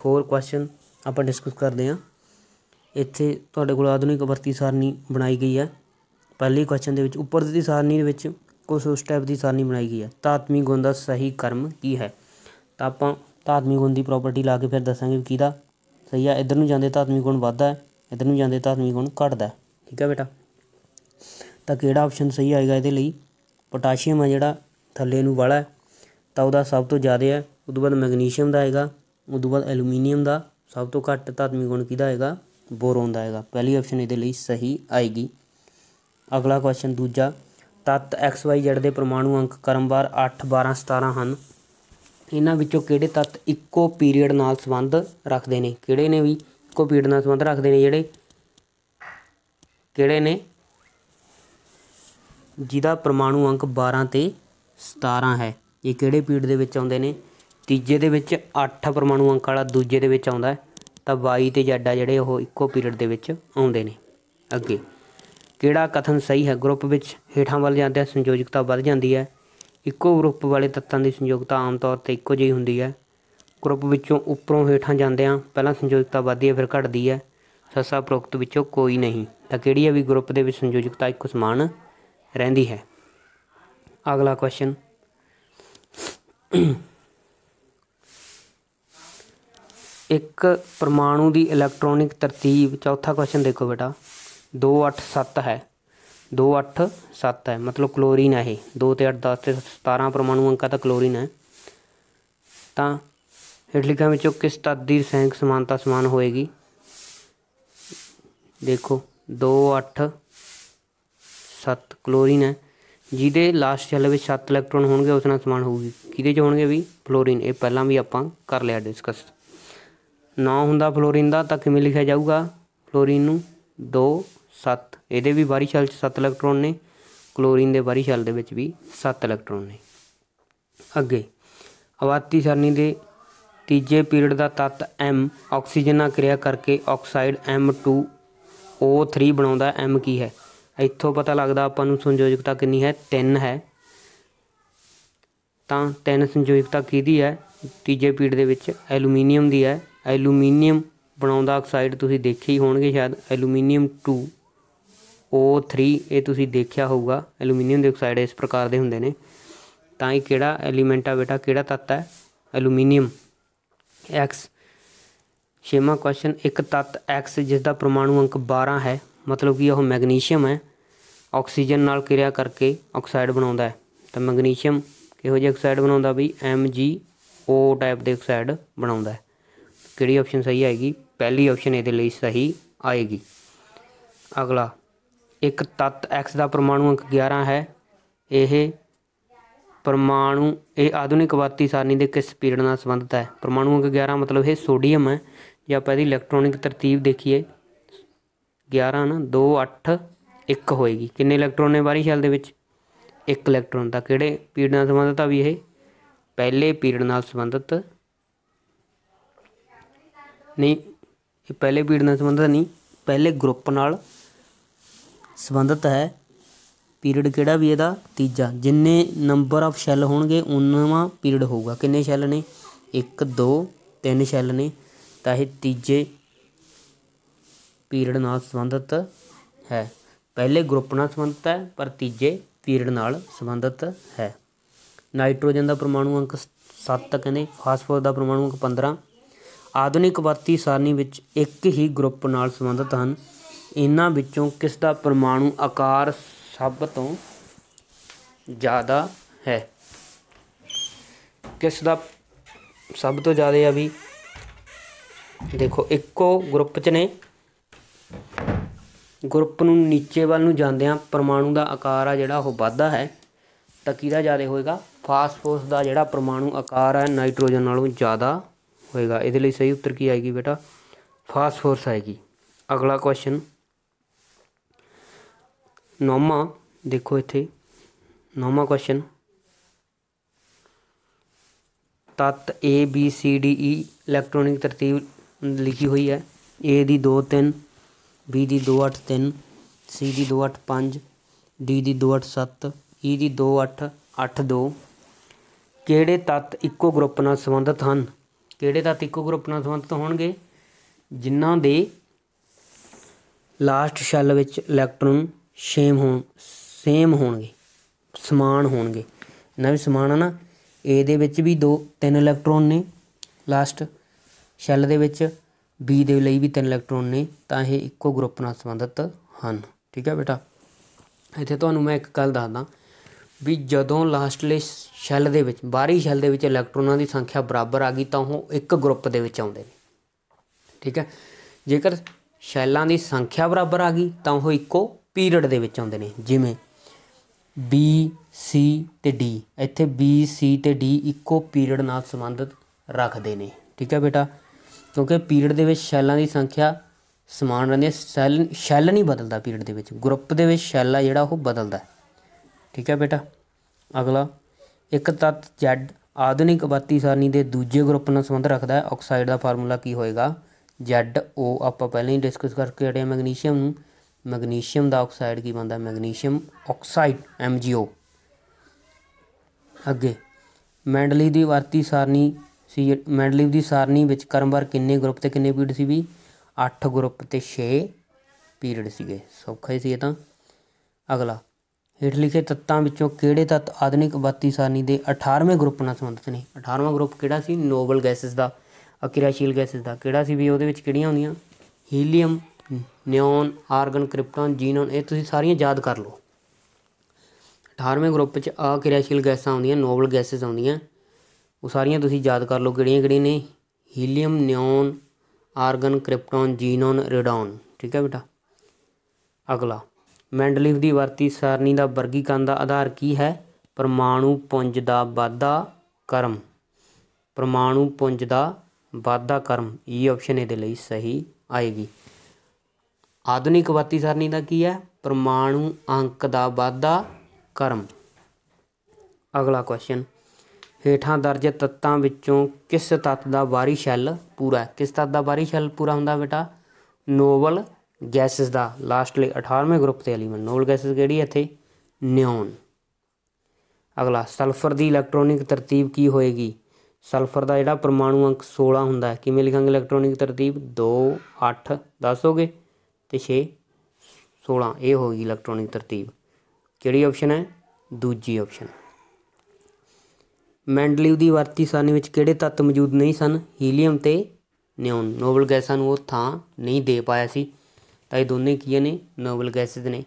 ਫੋਰ ਕੁਐਸਚਨ ਆਪਾਂ ਡਿਸਕਸ ਕਰਦੇ ਹਾਂ ਇੱਥੇ ਤੁਹਾਡੇ ਕੋਲ ਆਧੁਨਿਕ ਵਰਤੀ ਸਾਰਣੀ ਬਣਾਈ ਗਈ ਹੈ ਪਹਿਲੇ ਕੁਐਸਚਨ ਦੇ ਵਿੱਚ ਉੱਪਰ ਦੀ ਸਾਰਣੀ ਦੇ ਵਿੱਚ ਕੁਝ ਉਸ ਟਾਈਪ ਦੀ ਸਾਰਣੀ ਬਣਾਈ ਗਈ ਹੈ ਤਾਤਮੀ ਗੁਣ ਦਾ ਸਹੀ ਕਰਮ ਕੀ ਹੈ ਤਾਂ ਆਪਾਂ ਧਾਤਮੀ ਗੁਣ ਦੀ ਪ੍ਰੋਪਰਟੀ ਲਾ ਕੇ ਫਿਰ ਦੱਸਾਂਗੇ ਕਿਹਦਾ ਸਹੀ ਆ ਇਧਰ ਨੂੰ ਜਾਂਦੇ ਧਾਤਮੀ ਗੁਣ ਵੱਧਦਾ ਹੈ ਇਧਰ ਨੂੰ ਜਾਂਦੇ ਧਾਤਮੀ ਗੁਣ ਘਟਦਾ ਠੀਕ ਹੈ ਬੇਟਾ ਤਾਂ ਕਿਹੜਾ ਆਪਸ਼ਨ ਸਹੀ ਆਏਗਾ ਇਹਦੇ ਲਈ ਪੋਟਾਸ਼ੀਅਮ ਆ ਜਿਹੜਾ ਥੱਲੇ ਨੂੰ ਵਾਲਾ ਤਾਂ ਉਹਦਾ ਸਭ ਤੋਂ ਜ਼ਿਆਦਾ ਹੈ ਉਦੋਂ ਬਾਅਦ ਮੈਗਨੀਸ਼ੀਅਮ ਦਾ ਆਏਗਾ ਉਦੋਂ ਬਾਅਦ ਐਲੂਮੀਨੀਅਮ ਦਾ ਸਭ ਤੋਂ ਘੱਟ ਧਾਤਮੀ ਗੁਣ ਕਿਹਦਾ ਆਏਗਾ ਬੋਰੋਨ ਦਾ ਆਏਗਾ ਪਹਿਲੀ ਆਪਸ਼ਨ ਇਹਦੇ ਲਈ ਸਹੀ ਆਏਗੀ ਅਗਲਾ ਕੁਐਸਚਨ ਦੂਜਾ ਤੱਤ XYZ ਦੇ ਪਰਮਾਣੂ ਅੰਕ ਕ੍ਰਮਵਾਰ 8 12 17 ਹਨ ਇਹਨਾਂ ਵਿੱਚੋਂ ਕਿਹੜੇ ਤੱਤ ਇੱਕੋ ਪੀਰੀਅਡ ਨਾਲ ਸੰਬੰਧ ਰੱਖਦੇ ਨੇ ਕਿਹੜੇ ਨੇ ਵੀ ਇੱਕੋ ਪੀਰੀਅਡ ਨਾਲ ਸੰਬੰਧ ਰੱਖਦੇ ਨੇ ਜਿਹੜੇ ਕਿਹੜੇ ਨੇ ਜਿਹਦਾ ਪਰਮਾਣੂ ਅੰਕ 12 ਤੇ 17 ਹੈ ਇਹ ਕਿਹੜੇ ਪੀਰੀਅਡ ਦੇ ਵਿੱਚ ਆਉਂਦੇ ਨੇ ਤੀਜੇ ਦੇ ਵਿੱਚ 8 ਪਰਮਾਣੂ ਅੰਕ ਵਾਲਾ ਦੂਜੇ ਦੇ ਵਿੱਚ ਆਉਂਦਾ ਤਾਂ 22 ਤੇ ਜੱਡਾ ਜਿਹੜੇ ਉਹ ਇੱਕੋ ਪੀਰੀਅਡ ਦੇ ਵਿੱਚ ਆਉਂਦੇ ਨੇ ਅੱਗੇ ਕਿਹੜਾ ਕਥਨ ਸਹੀ ਹੈ ਗਰੁੱਪ ਵਿੱਚ ਹੇਠਾਂ ਵੱਲ ਜਾਂਦੇ ਸੰਯੋਜਕਤਾ ਵੱਧ ਜਾਂਦੀ ਹੈ ਇੱਕੋ ਗਰੁੱਪ ਵਾਲੇ ਤੱਤਾਂ ਦੀ ਸੰਯੋਗਤਾ ਆਮ ਤੌਰ ਤੇ ਇੱਕੋ ਜਿਹੀ ਹੁੰਦੀ ਹੈ ਗਰੁੱਪ ਵਿੱਚੋਂ ਉੱਪਰੋਂ ਹੇਠਾਂ ਜਾਂਦੇ ਆ ਪਹਿਲਾਂ ਸੰਯੋਗਤਾ ਵੱਧਦੀ ਹੈ ਫਿਰ ਘਟਦੀ ਹੈ ਸੱਸਾ ਪ੍ਰੋਕਤ ਵਿੱਚੋਂ ਕੋਈ ਨਹੀਂ ਤਾਂ ਕਿਹੜੀ ਹੈ ਵੀ ਗਰੁੱਪ ਦੇ ਵਿੱਚ ਸੰਯੋਜਕਤਾ ਇੱਕੋ ਸਮਾਨ ਰਹਿੰਦੀ ਹੈ ਅਗਲਾ ਕੁਐਸਚਨ ਇੱਕ ਪਰਮਾਣੂ ਦੀ ਇਲੈਕਟ੍ਰੋਨਿਕ ਤਰਤੀਬ ਚੌਥਾ ਕੁਐਸਚਨ ਦੇਖੋ ਬੇਟਾ 287 ਹੈ 2.8.7 ਹੈ ਮਤਲਬ ਕਲੋਰੀਨ ਹੈ ਇਹ 2 ਤੇ 8 10 ਤੇ 17 ਪਰਮਾਣੂ ਅੰਕਾਂ ਦਾ ਕਲੋਰੀਨ ਹੈ ਤਾਂ ਹੇਠ ਲਿਖਾਂ ਵਿੱਚੋਂ ਕਿਸ ਤੱਤ ਦੀ ਰਸਾਇਣਕ ਸਮਾਨਤਾ ਸਮਾਨ ਹੋਏਗੀ ਦੇਖੋ 2 8 7 ਕਲੋਰੀਨ ਹੈ ਜਿਹਦੇ ਲਾਸਟ ਸ਼ੈਲ ਵਿੱਚ 7 ਇਲੈਕਟ੍ਰੋਨ ਹੋਣਗੇ ਉਸ ਨਾਲ ਸਮਾਨ ਹੋਊਗੀ ਕਿਹਦੇ ਚ ਹੋਣਗੇ ਵੀ ਫਲੋਰੀਨ ਇਹ ਪਹਿਲਾਂ ਵੀ ਆਪਾਂ ਕਰ ਲਿਆ ਡਿਸਕਸ 9 ਹੁੰਦਾ ਫਲੋਰੀਨ ਦਾ ਤਾਂ ਕਿਵੇਂ ਲਿਖਿਆ ਜਾਊਗਾ ਫਲੋਰੀਨ ਨੂੰ 2 7 ਇਹਦੇ ਵੀ ਬਾਹਰੀ ਛਲ 'ਚ 7 ਇਲੈਕਟ੍ਰੋਨ ਨੇ ਕਲੋਰੀਨ ਦੇ ਬਾਹਰੀ ਛਲ ਦੇ ਵਿੱਚ ਵੀ 7 ਇਲੈਕਟ੍ਰੋਨ ਨੇ ਅੱਗੇ ਆਵਾਤੀ ਸਰਨੀ ਦੇ ਤੀਜੇ ਪੀਰੀਅਡ ਦਾ ਤੱਤ M ਆਕਸੀਜਨ ਨਾਲ ਕਿਰਿਆ ਕਰਕੇ ਆਕਸਾਈਡ M2O3 ਬਣਾਉਂਦਾ M ਕੀ ਹੈ ਇੱਥੋਂ ਪਤਾ ਲੱਗਦਾ ਆਪਾਂ ਨੂੰ ਸੰਯੋਜਕਤਾ ਕਿੰਨੀ ਹੈ 3 ਹੈ ਤਾਂ 3 ਸੰਯੋਜਕਤਾ ਕਿਹਦੀ ਹੈ ਤੀਜੇ ਪੀੜ ਦੇ ਵਿੱਚ ਐਲੂਮੀਨੀਅਮ ਦੀ ਹੈ ਐਲੂਮੀਨੀਅਮ ਬਣਾਉਂਦਾ ਆਕਸਾਈਡ ਤੁਸੀਂ ਦੇਖੇ ਹੀ ਹੋਣਗੇ ਸ਼ਾਇਦ ਐਲੂਮੀਨੀਅਮ 2 O3 ਇਹ ਤੁਸੀਂ ਦੇਖਿਆ ਹੋਊਗਾ ਐਲੂਮੀਨੀਅਮ ਦੇ ਆਕਸਾਈਡ ਇਸ ਪ੍ਰਕਾਰ ਦੇ ਹੁੰਦੇ ਨੇ ਤਾਂ ਇਹ ਕਿਹੜਾ ਐਲੀਮੈਂਟ ਆ ਬੇਟਾ ਕਿਹੜਾ ਤੱਤ ਹੈ ਐਲੂਮੀਨੀਅਮ X ਛੇਵਾਂ ਕੁਐਸਚਨ ਇੱਕ ਤੱਤ X ਜਿਸ ਦਾ ਪਰਮਾਣੂ ਅੰਕ 12 ਹੈ ਮਤਲਬ ਕਿ ਉਹ ਮੈਗਨੀਸ਼ੀਅਮ ਹੈ ਆਕਸੀਜਨ ਨਾਲ ਕਿਰਿਆ ਕਰਕੇ ਆਕਸਾਈਡ ਬਣਾਉਂਦਾ ਹੈ ਤਾਂ ਮੈਗਨੀਸ਼ੀਅਮ ਕਿਹੋ ਜਿਹਾ ਆਕਸਾਈਡ ਬਣਾਉਂਦਾ ਬਈ MgO ਟਾਈਪ ਦੇ ਆਕਸਾਈਡ ਬਣਾਉਂਦਾ ਹੈ ਕਿਹੜੀ ਆਪਸ਼ਨ ਸਹੀ ਆਏਗੀ ਪਹਿਲੀ ਆਪਸ਼ਨ ਇਹਦੇ ਲਈ ਸਹੀ ਆਏਗੀ ਅਗਲਾ ਇੱਕ ਤੱਤ x ਦਾ ਪਰਮਾਣੂ ਅੰਕ 11 ਹੈ ਇਹ ਪਰਮਾਣੂ ਇਹ ਆਧੁਨਿਕ ਵਾਤੀ ਸਾਰਣੀ ਦੇ ਕਿਸ ਪੀਰੀਅਡ ਨਾਲ ਸੰਬੰਧਿਤ ਹੈ ਪਰਮਾਣੂ ਅੰਕ 11 ਮਤਲਬ ਇਹ ਸੋਡੀਅਮ ਹੈ ਜੇ ਆਪਾਂ ਇਹਦੀ ਇਲੈਕਟ੍ਰੋਨਿਕ ਤਰਤੀਬ ਦੇਖੀਏ 11 ਨਾ 2 8 1 ਹੋਏਗੀ ਕਿੰਨੇ ਇਲੈਕਟ੍ਰੋਨ ਨੇ ਬਾਹਰੀ ਸ਼ੈਲ ਦੇ ਵਿੱਚ ਇੱਕ ਇਲੈਕਟ੍ਰੋਨ ਦਾ ਕਿਹੜੇ ਪੀਰੀਅਡ ਨਾਲ ਸੰਬੰਧਿਤ ਆ ਵੀ ਇਹ ਪਹਿਲੇ ਪੀਰੀਅਡ ਨਾਲ ਸੰਬੰਧਿਤ ਨਹੀਂ ਇਹ ਪਹਿਲੇ ਪੀਰੀਅਡ ਨਾਲ ਸੰਬੰਧਿਤ ਨਹੀਂ ਪਹਿਲੇ ਗਰੁੱਪ ਨਾਲ ਸੰਬੰਧਿਤ ਹੈ ਪੀਰੀਅਡ ਕਿਹੜਾ ਵੀ ਇਹਦਾ ਤੀਜਾ ਜਿੰਨੇ ਨੰਬਰ ਆਫ ਸ਼ੈਲ ਹੋਣਗੇ ਉਨਵਾਂ ਪੀਰੀਅਡ ਹੋਊਗਾ ਕਿੰਨੇ ਸ਼ੈਲ ਨੇ 1 2 3 ਸ਼ੈਲ ਨੇ ਤਾਂ ਇਹ ਤੀਜੇ ਪੀਰੀਅਡ ਨਾਲ ਸੰਬੰਧਿਤ ਹੈ ਪਹਿਲੇ ਗਰੁੱਪ ਨਾਲ ਸੰਬੰਧਿਤ ਹੈ ਪਰ ਤੀਜੇ ਪੀਰੀਅਡ ਨਾਲ ਸੰਬੰਧਿਤ ਹੈ ਨਾਈਟ੍ਰੋਜਨ ਦਾ ਪਰਮਾਣੂ ਅੰਕ 7 ਕਹਿੰਦੇ ਫਾਸਫੋਰਸ ਦਾ ਪਰਮਾਣੂ ਅੰਕ 15 ਆਧੁਨਿਕ ਵਰਤੀ ਸਾਰਣੀ ਵਿੱਚ ਇੱਕ ਹੀ ਗਰੁੱਪ ਨਾਲ ਸੰਬੰਧਿਤ ਹਨ ਇਹਨਾਂ ਵਿੱਚੋਂ ਕਿਸ ਦਾ ਪਰਮਾਣੂ ਆਕਾਰ ਸਭ ਤੋਂ ਜ਼ਿਆਦਾ ਹੈ ਕਿਸ ਦਾ ਸਭ ਤੋਂ ਜ਼ਿਆਦਾ ਹੈ ਵੀ ਦੇਖੋ ਇੱਕੋ ਗਰੁੱਪ 'ਚ ਨੇ ਗਰੁੱਪ ਨੂੰ ਨੀਚੇ ਵੱਲ ਨੂੰ ਜਾਂਦਿਆਂ ਪਰਮਾਣੂ ਦਾ ਆਕਾਰ ਆ ਜਿਹੜਾ ਉਹ ਵੱਧਦਾ ਹੈ ਤਾਂ ਕਿਹਦਾ ਜ਼ਿਆਦਾ ਹੋਏਗਾ ਫਾਸਫੋਰਸ ਦਾ ਜਿਹੜਾ ਪਰਮਾਣੂ ਆਕਾਰ ਹੈ ਨਾਈਟ੍ਰੋਜਨ ਨਾਲੋਂ ਜ਼ਿਆਦਾ ਹੋਏਗਾ ਇਹਦੇ ਲਈ ਸਹੀ ਉੱਤਰ ਕੀ ਆਏਗੀ ਬੇਟਾ ਫਾਸਫੋਰਸ ਆਏਗੀ ਅਗਲਾ ਕੁਐਸਚਨ ਨੌਵਾਂ ਦੇਖੋ ਇੱਥੇ ਨੌਵਾਂ ਕੁਐਸਚਨ ਤਤ A B C D E electronic ਤਰਤੀਬ ਲਿਖੀ ਹੋਈ ਹੈ A the 2 3 B the 2 8 3 C the 2 8 5 D the 2 8 7 E ਦੀ 2 8 8 2 ਕਿਹੜੇ ਤਤ ਇੱਕੋ ਗਰੁੱਪ ਨਾਲ ਸੰਬੰਧਿਤ ਹਨ ਕਿਹੜੇ ਤਤ ਇੱਕੋ ਗਰੁੱਪ ਨਾਲ ਸੰਬੰਧਿਤ ਹੋਣਗੇ ਜਿਨ੍ਹਾਂ ਦੇ ਲਾਸਟ ਸ਼ੈਲ ਵਿੱਚ ਇਲੈਕਟ੍ਰੋਨ ਸ਼ੇਮ ਹੋਣ ਸੇਮ ਹੋਣਗੇ ਸਮਾਨ ਹੋਣਗੇ ਇਹਨਾਂ ਵੀ ਸਮਾਨ ਆ ਨਾ ਏ ਦੇ ਵਿੱਚ ਵੀ ਦੋ ਤਿੰਨ ਇਲੈਕਟ੍ਰੋਨ ਨੇ ਲਾਸਟ ਸ਼ੈਲ ਦੇ ਵਿੱਚ ਬੀ ਦੇ ਲਈ ਵੀ ਤਿੰਨ ਇਲੈਕਟ੍ਰੋਨ ਨੇ ਤਾਂ ਇਹ ਇੱਕੋ ਗਰੁੱਪ ਨਾਲ ਸੰਬੰਧਿਤ ਹਨ ਠੀਕ ਹੈ ਬੇਟਾ ਇੱਥੇ ਤੁਹਾਨੂੰ ਮੈਂ ਇੱਕ ਗੱਲ ਦੱਸਦਾ ਵੀ ਜਦੋਂ ਲਾਸਟਲੇ ਸ਼ੈਲ ਦੇ ਵਿੱਚ ਬਾਹਰੀ ਸ਼ੈਲ ਦੇ ਵਿੱਚ ਇਲੈਕਟ੍ਰੋਨਾਂ ਦੀ ਸੰਖਿਆ ਬਰਾਬਰ ਆ ਗਈ ਤਾਂ ਉਹ ਇੱਕ ਗਰੁੱਪ ਦੇ ਵਿੱਚ ਆਉਂਦੇ ਨੇ ਠੀਕ ਹੈ ਜੇਕਰ ਸ਼ੈਲਾਂ ਦੀ ਸੰਖਿਆ ਬਰਾਬਰ ਆ ਗਈ ਤਾਂ ਉਹ ਇੱਕੋ ਪੀਰੀਅਡ ਦੇ ਵਿੱਚ ਆਉਂਦੇ ਨੇ ਜਿਵੇਂ B C ਤੇ D ਇੱਥੇ B C ਤੇ D ਇੱਕੋ ਪੀਰੀਅਡ ਨਾਲ ਸੰਬੰਧਿਤ ਰੱਖਦੇ ਨੇ ਠੀਕ ਹੈ ਬੇਟਾ ਕਿਉਂਕਿ ਪੀਰੀਅਡ ਦੇ ਵਿੱਚ ਸ਼ੈਲਾਂ ਦੀ ਸੰਖਿਆ ਸਮਾਨ ਰਹਿੰਦੀ ਹੈ ਸ਼ੈਲ ਸ਼ੈਲ ਨਹੀਂ ਬਦਲਦਾ ਪੀਰੀਅਡ ਦੇ ਵਿੱਚ ਗਰੁੱਪ ਦੇ ਵਿੱਚ ਸ਼ੈਲ ਆ ਜਿਹੜਾ ਉਹ ਬਦਲਦਾ ਠੀਕ ਹੈ ਬੇਟਾ ਅਗਲਾ ਇੱਕ ਤੱਤ Z ਆਧੁਨਿਕ ਬਾਤੀ ਸਾਰਨੀ ਦੇ ਦੂਜੇ ਗਰੁੱਪ ਨਾਲ ਸੰਬੰਧ ਰੱਖਦਾ ਹੈ ਆਕਸਾਈਡ ਦਾ ਫਾਰਮੂਲਾ ਕੀ ਹੋਏਗਾ ZO ਆਪਾਂ ਪਹਿਲਾਂ ਹੀ ਡਿਸਕਸ ਕਰਕੇ ਹਟੇ ਮੈਗਨੀਸ਼ੀਅਮ ਨੂੰ ਮੈਗਨੀਸ਼ੀਅਮ ਦਾ ਆਕਸਾਈਡ ਕੀ ਬੰਦਾ ਮੈਗਨੀਸ਼ੀਅਮ ਆਕਸਾਈਡ MgO ਅੱਗੇ ਮੈਂਡਲੀ ਦੀ ਵਰਤੀ ਸਾਰਨੀ ਸੀ ਮੈਂਡਲੀ ਦੀ ਸਾਰਨੀ ਵਿੱਚ ਕਰਮਵਾਰ ਕਿੰਨੇ ਗਰੁੱਪ ਤੇ ਕਿੰਨੇ ਪੀਰੀਅਡ ਸੀ ਵੀ 8 ਗਰੁੱਪ ਤੇ 6 ਪੀਰੀਅਡ ਸੀਗੇ ਸੌਖਾ ਹੀ ਸੀ ਇਹ ਤਾਂ ਅਗਲਾ ਹੇਠ ਲਿਖੇ ਤੱਤਾਂ ਵਿੱਚੋਂ ਕਿਹੜੇ ਤੱਤ ਆਧੁਨਿਕ ਵਰਤੀ ਸਾਰਨੀ ਦੇ 18ਵੇਂ ਗਰੁੱਪ ਨਾਲ ਸੰਬੰਧਿਤ ਨੇ 18ਵਾਂ ਗਰੁੱਪ ਕਿਹੜਾ ਸੀ ਨੋਬਲ ਗੈਸਸ ਦਾ ਅਕਿਰਿਆਸ਼ੀਲ ਗੈਸਸ ਦਾ ਕਿਹੜਾ ਸੀ ਵੀ ਉਹਦੇ ਵਿੱਚ ਕਿਹੜੀਆਂ ਹੁੰਦੀਆਂ helium neon argon krypton xenon ਇਹ ਤੁਸੀਂ ਸਾਰੀਆਂ ਯਾਦ ਕਰ ਲਓ 18ਵੇਂ ਗਰੁੱਪ 'ਚ ਕਿਰਿਆਸ਼ੀਲ ਗੈਸਾਂ ਆਉਂਦੀਆਂ ਨੋਬਲ ਗੈਸਸ ਆਉਂਦੀਆਂ ਉਹ ਸਾਰੀਆਂ ਤੁਸੀਂ ਯਾਦ ਕਰ ਲਓ ਕਿਹੜੀਆਂ ਕਿਹੜੀਆਂ ਨੇ helium neon argon krypton xenon radon ਠੀਕ ਹੈ ਬੇਟਾ ਅਗਲਾ ਮੈਂਡਲੀਫ ਦੀ ਵਰਤੀ ਸਾਰਣੀ ਦਾ ਵਰਗੀਕਰਨ ਦਾ ਆਧਾਰ ਕੀ ਹੈ ਪਰਮਾਣੂ ਪੁੰਜ ਦਾ ਵਾਧਾ ਕਰਮ ਪਰਮਾਣੂ ਪੁੰਜ ਦਾ ਵਾਧਾ ਕਰਮ ਇਹ e ਆਪਸ਼ਨ ਇਹਦੇ ਲਈ ਸਹੀ ਆਏਗੀ ਆਧੁਨਿਕ ਵਾਤੀ ਸਾਰਣੀ ਦਾ ਕੀ ਹੈ ਪਰਮਾਣੂ ਅੰਕ ਦਾ ਵਾਧਾ ਕਰਮ ਅਗਲਾ ਕੁਐਸਚਨ ਹੇਠਾਂ ਦਰਜ ਤੱਤਾਂ ਵਿੱਚੋਂ ਕਿਸ ਤੱਤ ਦਾ ਬਾਹਰੀ ਸ਼ੈਲ ਪੂਰਾ ਕਿਸ ਤੱਤ ਦਾ ਬਾਹਰੀ ਸ਼ੈਲ ਪੂਰਾ ਹੁੰਦਾ ਬੇਟਾ ਨੋਬਲ ਗੈਸਸ ਦਾ ਲਾਸਟਲੀ 18ਵੇਂ ਗਰੁੱਪ ਤੇ ਐਲੀਮੈਂਟ ਨੋਬਲ ਗੈਸਸ ਕਿਹੜੀ ਹੈ ਇੱਥੇ ਨਿਓਨ ਅਗਲਾ ਸਲਫਰ ਦੀ ਇਲੈਕਟ੍ਰੋਨਿਕ ਤਰਤੀਬ ਕੀ ਹੋਏਗੀ ਸਲਫਰ ਦਾ ਜਿਹੜਾ ਪਰਮਾਣੂ ਅੰਕ 16 ਹੁੰਦਾ ਹੈ ਕਿਵੇਂ ਲਿਖਾਂਗੇ ਇਲੈਕਟ੍ਰੋਨਿਕ ਤਰਤੀਬ 2 8 ਦੱਸੋਗੇ ਤੇ 6 16 ਇਹ ਹੋ ਗਈ ਇਲੈਕਟ੍ਰੋਨਿਕ ਤਰਤੀਬ ਕਿਹੜੀ ਆਪਸ਼ਨ ਹੈ ਦੂਜੀ ਆਪਸ਼ਨ ਮੈਂਡਲੀਵ ਦੀ ਵਰਤੀ ਸਾਰਨੀ ਵਿੱਚ ਕਿਹੜੇ ਤੱਤ ਮੌਜੂਦ ਨਹੀਂ ਸਨ ਹੀਲੀਅਮ ਤੇ ਨਿਓਨ ਨੋਬਲ ਗੈਸਾਂ ਨੂੰ ਉਹ ਥਾਂ ਨਹੀਂ ਦੇ ਪਾਇਆ ਸੀ ਤਾਂ ਇਹ ਦੋਨੇ ਕੀ ਨੇ ਨੋਬਲ ਗੈਸਿਸ ਨੇ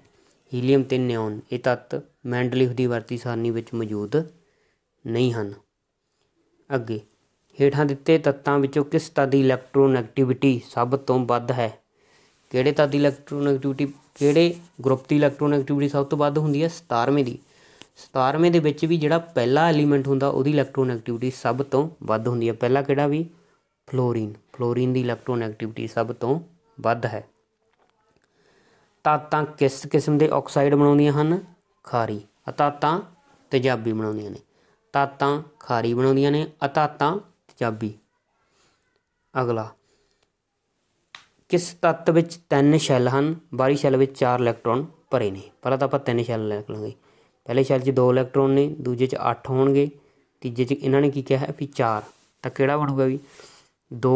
ਹੀਲੀਅਮ ਤੇ ਨਿਓਨ ਇਹ ਤੱਤ ਮੈਂਡਲੀਵ ਦੀ ਵਰਤੀ ਸਾਰਨੀ ਵਿੱਚ ਮੌਜੂਦ ਨਹੀਂ ਹਨ ਅੱਗੇ ਹੇਠਾਂ ਦਿੱਤੇ ਤੱਤਾਂ ਵਿੱਚੋਂ ਕਿਸ ਤੱਤ ਦੀ ਇਲੈਕਟ੍ਰੋਨੈਗੇਟਿਵਿਟੀ ਸਭ ਤੋਂ ਵੱਧ ਹੈ ਕਿਹੜੇ ਤੱਤ ਦੀ ਇਲੈਕਟ੍ਰੋਨੈਗੇਟਿਵਿਟੀ ਕਿਹੜੇ ਗਰੁੱਪ ਦੀ ਇਲੈਕਟ੍ਰੋਨੈਗੇਟਿਵਿਟੀ ਸਭ ਤੋਂ ਵੱਧ ਹੁੰਦੀ ਹੈ 17ਵੇਂ ਦੀ 17ਵੇਂ ਦੇ ਵਿੱਚ ਵੀ ਜਿਹੜਾ ਪਹਿਲਾ ਐਲੀਮੈਂਟ ਹੁੰਦਾ ਉਹਦੀ ਇਲੈਕਟ੍ਰੋਨੈਗੇਟਿਵਿਟੀ ਸਭ ਤੋਂ ਵੱਧ ਹੁੰਦੀ ਹੈ ਪਹਿਲਾ ਕਿਹੜਾ ਵੀ ਫਲੋਰੀਨ ਫਲੋਰੀਨ ਦੀ ਇਲੈਕਟ੍ਰੋਨੈਗੇਟਿਵਿਟੀ ਸਭ ਤੋਂ ਵੱਧ ਹੈ ਤਾਤਾਂ ਕਿਸ ਕਿਸਮ ਦੇ ਆਕਸਾਈਡ ਬਣਾਉਂਦੀਆਂ ਹਨ ਖਾਰੀ ਅਤਾਤਾਂ ਤੇਜ਼ਾਬੀ ਬਣਾਉਂਦੀਆਂ ਨੇ ਤਾਤਾਂ ਖਾਰੀ ਬਣਾਉਂਦੀਆਂ ਨੇ ਅਤਾਤਾਂ ਤੇਜ਼ਾਬੀ ਅਗਲਾ ਕਿਸ ਤੱਤ ਵਿੱਚ ਤਿੰਨ ਸ਼ੈਲ ਹਨ ਬਾਹਰੀ ਸ਼ੈਲ ਵਿੱਚ ਚਾਰ ਇਲੈਕਟ੍ਰੋਨ ਭਰੇ ਨੇ ਪਹਿਲਾਂ ਤਾਂ ਆਪਾਂ ਤਿੰਨ ਸ਼ੈਲ ਲੈ ਲਾਂਗੇ ਪਹਿਲੇ ਸ਼ੈਲ 'ਚ ਦੋ ਇਲੈਕਟ੍ਰੋਨ ਨੇ ਦੂਜੇ 'ਚ 8 ਹੋਣਗੇ ਤੀਜੇ 'ਚ ਇਹਨਾਂ ਨੇ ਕੀ ਕਿਹਾ ਹੈ ਵੀ ਚਾਰ ਤਾਂ ਕਿਹੜਾ ਬਣੂਗਾ ਵੀ 2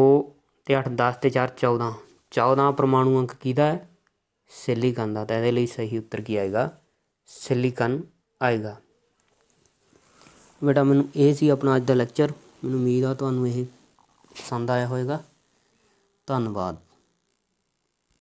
ਤੇ 8 10 ਤੇ 4 14 14 ਪਰਮਾਣੂ ਅੰਕ ਕਿਹਦਾ ਹੈ ਸਿਲੀਕਨ ਦਾ ਤਾਂ ਇਹਦੇ ਲਈ ਸਹੀ ਉੱਤਰ ਕੀ ਆਏਗਾ ਸਿਲੀਕਨ ਆਏਗਾ ਬੇਟਾ ਮੈਨੂੰ ਇਹ ਸੀ ਆਪਣਾ ਅੱਜ ਦਾ ਲੈਕਚਰ ਮੈਨੂੰ ਉਮੀਦ ਆ ਤੁਹਾਨੂੰ ਇਹ ਪਸੰਦ ਆਇਆ ਹੋਵੇਗਾ ਧੰਨਵਾਦ